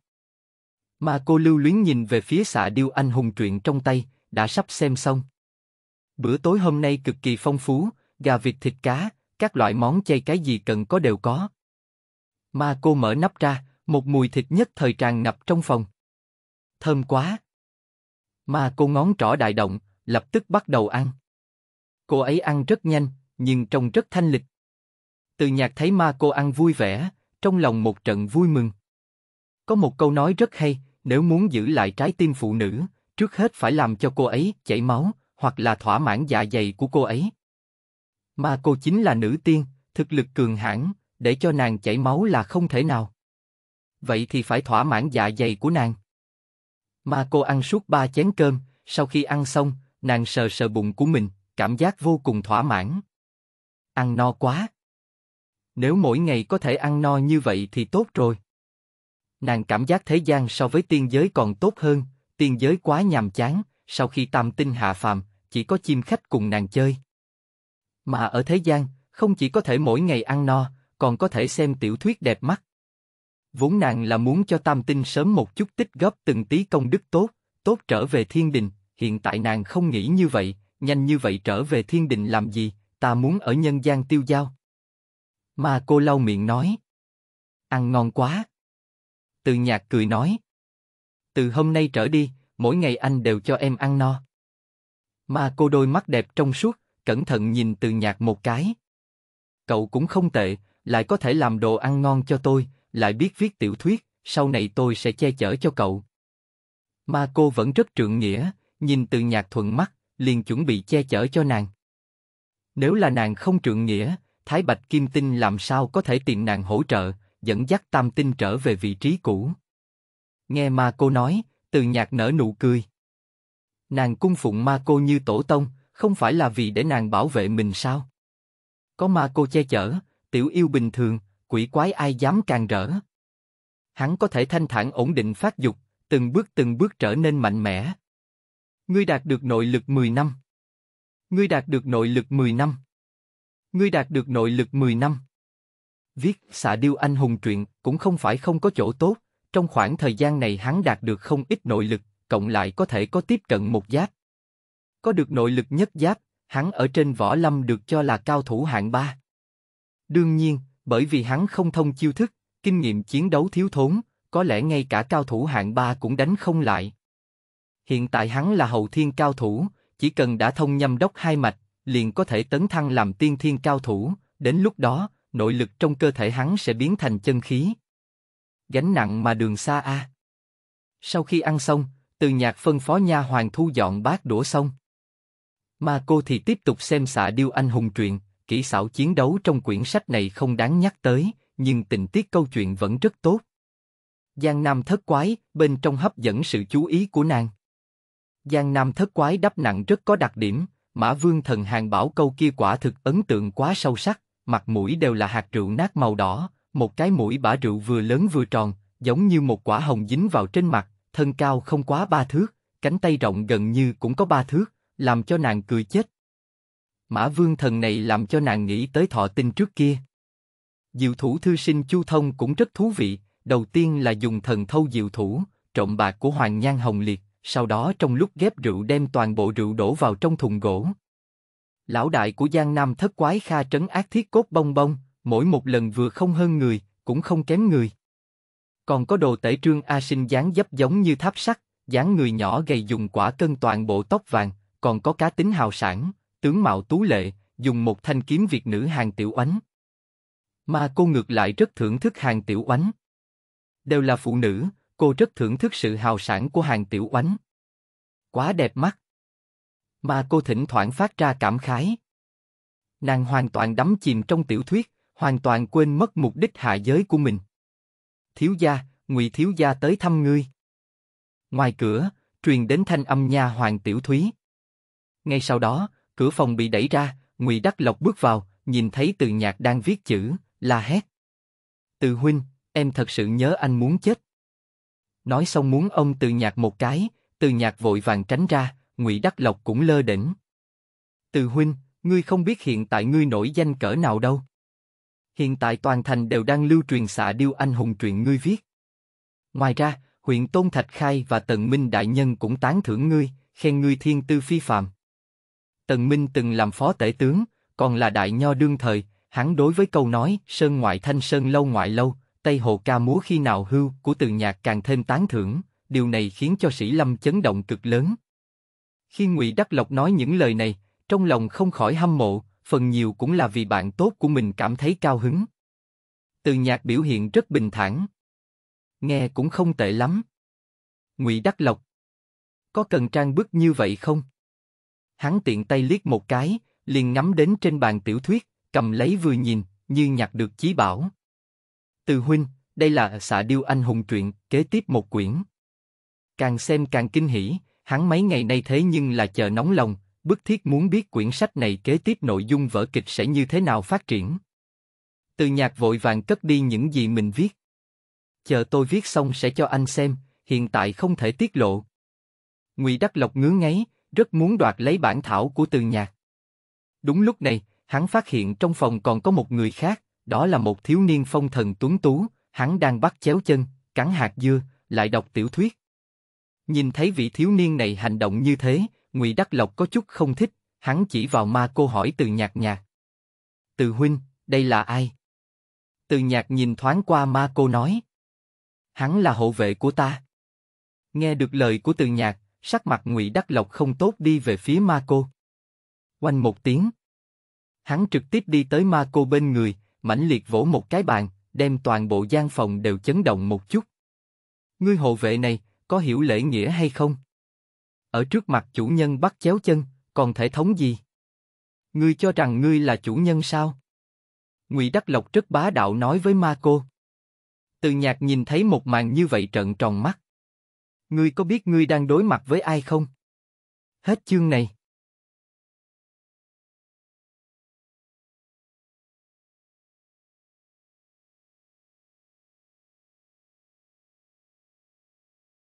Ma cô lưu luyến nhìn về phía xạ điêu anh hùng truyện trong tay, đã sắp xem xong. Bữa tối hôm nay cực kỳ phong phú, gà vịt thịt cá, các loại món chay cái gì cần có đều có. Mà cô mở nắp ra, một mùi thịt nhất thời tràn ngập trong phòng. Thơm quá. Mà cô ngón trỏ đại động, lập tức bắt đầu ăn. Cô ấy ăn rất nhanh, nhưng trông rất thanh lịch. Từ nhạc thấy ma cô ăn vui vẻ, trong lòng một trận vui mừng. Có một câu nói rất hay, nếu muốn giữ lại trái tim phụ nữ, trước hết phải làm cho cô ấy chảy máu, hoặc là thỏa mãn dạ dày của cô ấy. Mà cô chính là nữ tiên, thực lực cường hãn, để cho nàng chảy máu là không thể nào. Vậy thì phải thỏa mãn dạ dày của nàng. Mà cô ăn suốt ba chén cơm, sau khi ăn xong, nàng sờ sờ bụng của mình, cảm giác vô cùng thỏa mãn. Ăn no quá. Nếu mỗi ngày có thể ăn no như vậy thì tốt rồi. Nàng cảm giác thế gian so với tiên giới còn tốt hơn, tiên giới quá nhàm chán, sau khi tam tinh hạ phàm, chỉ có chim khách cùng nàng chơi. Mà ở thế gian, không chỉ có thể mỗi ngày ăn no, còn có thể xem tiểu thuyết đẹp mắt. Vốn nàng là muốn cho Tam Tinh sớm một chút tích góp từng tí công đức tốt, tốt trở về thiên đình, hiện tại nàng không nghĩ như vậy, nhanh như vậy trở về thiên đình làm gì, ta muốn ở nhân gian tiêu giao. Mà cô lau miệng nói. Ăn ngon quá. Từ nhạc cười nói. Từ hôm nay trở đi, mỗi ngày anh đều cho em ăn no. Mà cô đôi mắt đẹp trong suốt, cẩn thận nhìn từ nhạc một cái. Cậu cũng không tệ, lại có thể làm đồ ăn ngon cho tôi, lại biết viết tiểu thuyết, sau này tôi sẽ che chở cho cậu. Mà cô vẫn rất trượng nghĩa, nhìn từ nhạc thuận mắt, liền chuẩn bị che chở cho nàng. Nếu là nàng không trượng nghĩa, Thái Bạch Kim Tinh làm sao có thể tìm nàng hỗ trợ, dẫn dắt Tam Tinh trở về vị trí cũ. Nghe mà cô nói, từ nhạc nở nụ cười. Nàng cung phụng ma cô như tổ tông, không phải là vì để nàng bảo vệ mình sao? Có ma cô che chở, tiểu yêu bình thường, quỷ quái ai dám càng rỡ. Hắn có thể thanh thản ổn định phát dục, từng bước từng bước trở nên mạnh mẽ. Ngươi đạt được nội lực 10 năm. Ngươi đạt được nội lực 10 năm. Ngươi đạt được nội lực 10 năm. Viết xạ điêu anh hùng truyện cũng không phải không có chỗ tốt, trong khoảng thời gian này hắn đạt được không ít nội lực cộng lại có thể có tiếp cận một giáp. Có được nội lực nhất giáp, hắn ở trên võ lâm được cho là cao thủ hạng ba. Đương nhiên, bởi vì hắn không thông chiêu thức, kinh nghiệm chiến đấu thiếu thốn, có lẽ ngay cả cao thủ hạng ba cũng đánh không lại. Hiện tại hắn là hậu thiên cao thủ, chỉ cần đã thông nhâm đốc hai mạch, liền có thể tấn thăng làm tiên thiên cao thủ, đến lúc đó, nội lực trong cơ thể hắn sẽ biến thành chân khí. Gánh nặng mà đường xa a. À. Sau khi ăn xong, từ nhạc phân phó nha hoàng thu dọn bát đũa xong. Mà cô thì tiếp tục xem xạ điêu anh hùng truyện, kỹ xảo chiến đấu trong quyển sách này không đáng nhắc tới, nhưng tình tiết câu chuyện vẫn rất tốt. Giang Nam thất quái, bên trong hấp dẫn sự chú ý của nàng. Giang Nam thất quái đắp nặng rất có đặc điểm, Mã Vương thần hàng bảo câu kia quả thực ấn tượng quá sâu sắc, mặt mũi đều là hạt rượu nát màu đỏ, một cái mũi bả rượu vừa lớn vừa tròn, giống như một quả hồng dính vào trên mặt, thân cao không quá ba thước, cánh tay rộng gần như cũng có ba thước, làm cho nàng cười chết. Mã Vương thần này làm cho nàng nghĩ tới thọ tinh trước kia. Diệu thủ thư sinh Chu Thông cũng rất thú vị, đầu tiên là dùng thần thâu diệu thủ, trộm bạc của Hoàng Nhan Hồng Liệt, sau đó trong lúc ghép rượu đem toàn bộ rượu đổ vào trong thùng gỗ. Lão đại của Giang Nam thất quái kha trấn ác thiết cốt bong bong, mỗi một lần vừa không hơn người, cũng không kém người. Còn có đồ tể trương A sinh dáng dấp giống như tháp sắt, dáng người nhỏ gầy dùng quả cân toàn bộ tóc vàng, còn có cá tính hào sản, tướng mạo tú lệ, dùng một thanh kiếm việt nữ hàng tiểu oánh. Mà cô ngược lại rất thưởng thức hàng tiểu oánh. Đều là phụ nữ, cô rất thưởng thức sự hào sản của hàng tiểu oánh. Quá đẹp mắt. Mà cô thỉnh thoảng phát ra cảm khái. Nàng hoàn toàn đắm chìm trong tiểu thuyết, hoàn toàn quên mất mục đích hạ giới của mình thiếu gia, ngụy thiếu gia tới thăm ngươi. Ngoài cửa, truyền đến thanh âm nha hoàng tiểu thúy. Ngay sau đó, cửa phòng bị đẩy ra, ngụy đắc lộc bước vào, nhìn thấy từ nhạc đang viết chữ, la hét. Từ huynh, em thật sự nhớ anh muốn chết. Nói xong muốn ông từ nhạc một cái, từ nhạc vội vàng tránh ra, ngụy đắc lộc cũng lơ đỉnh. Từ huynh, ngươi không biết hiện tại ngươi nổi danh cỡ nào đâu. Hiện tại toàn thành đều đang lưu truyền xạ điêu anh hùng truyện ngươi viết. Ngoài ra, huyện Tôn Thạch Khai và Tần Minh Đại Nhân cũng tán thưởng ngươi, khen ngươi thiên tư phi phạm. Tần Minh từng làm phó tể tướng, còn là đại nho đương thời, hắn đối với câu nói sơn ngoại thanh sơn lâu ngoại lâu, tây hồ ca múa khi nào hưu của từ nhạc càng thêm tán thưởng, điều này khiến cho sĩ lâm chấn động cực lớn. Khi Ngụy Đắc Lộc nói những lời này, trong lòng không khỏi hâm mộ, phần nhiều cũng là vì bạn tốt của mình cảm thấy cao hứng. Từ nhạc biểu hiện rất bình thản. Nghe cũng không tệ lắm. Ngụy Đắc Lộc. Có cần trang bức như vậy không? Hắn tiện tay liếc một cái, liền ngắm đến trên bàn tiểu thuyết, cầm lấy vừa nhìn, như nhặt được chí bảo. Từ huynh, đây là xạ điêu anh hùng truyện, kế tiếp một quyển. Càng xem càng kinh hỉ, hắn mấy ngày nay thế nhưng là chờ nóng lòng, bức thiết muốn biết quyển sách này kế tiếp nội dung vở kịch sẽ như thế nào phát triển. Từ nhạc vội vàng cất đi những gì mình viết. Chờ tôi viết xong sẽ cho anh xem, hiện tại không thể tiết lộ. Ngụy Đắc Lộc ngứa ngáy, rất muốn đoạt lấy bản thảo của từ nhạc. Đúng lúc này, hắn phát hiện trong phòng còn có một người khác, đó là một thiếu niên phong thần tuấn tú, hắn đang bắt chéo chân, cắn hạt dưa, lại đọc tiểu thuyết. Nhìn thấy vị thiếu niên này hành động như thế, Ngụy Đắc Lộc có chút không thích, hắn chỉ vào ma cô hỏi từ nhạc nhạc. Từ huynh, đây là ai? Từ nhạc nhìn thoáng qua ma cô nói. Hắn là hộ vệ của ta. Nghe được lời của từ nhạc, sắc mặt ngụy Đắc Lộc không tốt đi về phía ma cô. Oanh một tiếng. Hắn trực tiếp đi tới ma cô bên người, mãnh liệt vỗ một cái bàn, đem toàn bộ gian phòng đều chấn động một chút. Ngươi hộ vệ này, có hiểu lễ nghĩa hay không? ở trước mặt chủ nhân bắt chéo chân, còn thể thống gì? Ngươi cho rằng ngươi là chủ nhân sao? Ngụy Đắc Lộc rất bá đạo nói với Ma Cô. Từ nhạc nhìn thấy một màn như vậy trợn tròn mắt. Ngươi có biết ngươi đang đối mặt với ai không? Hết chương này.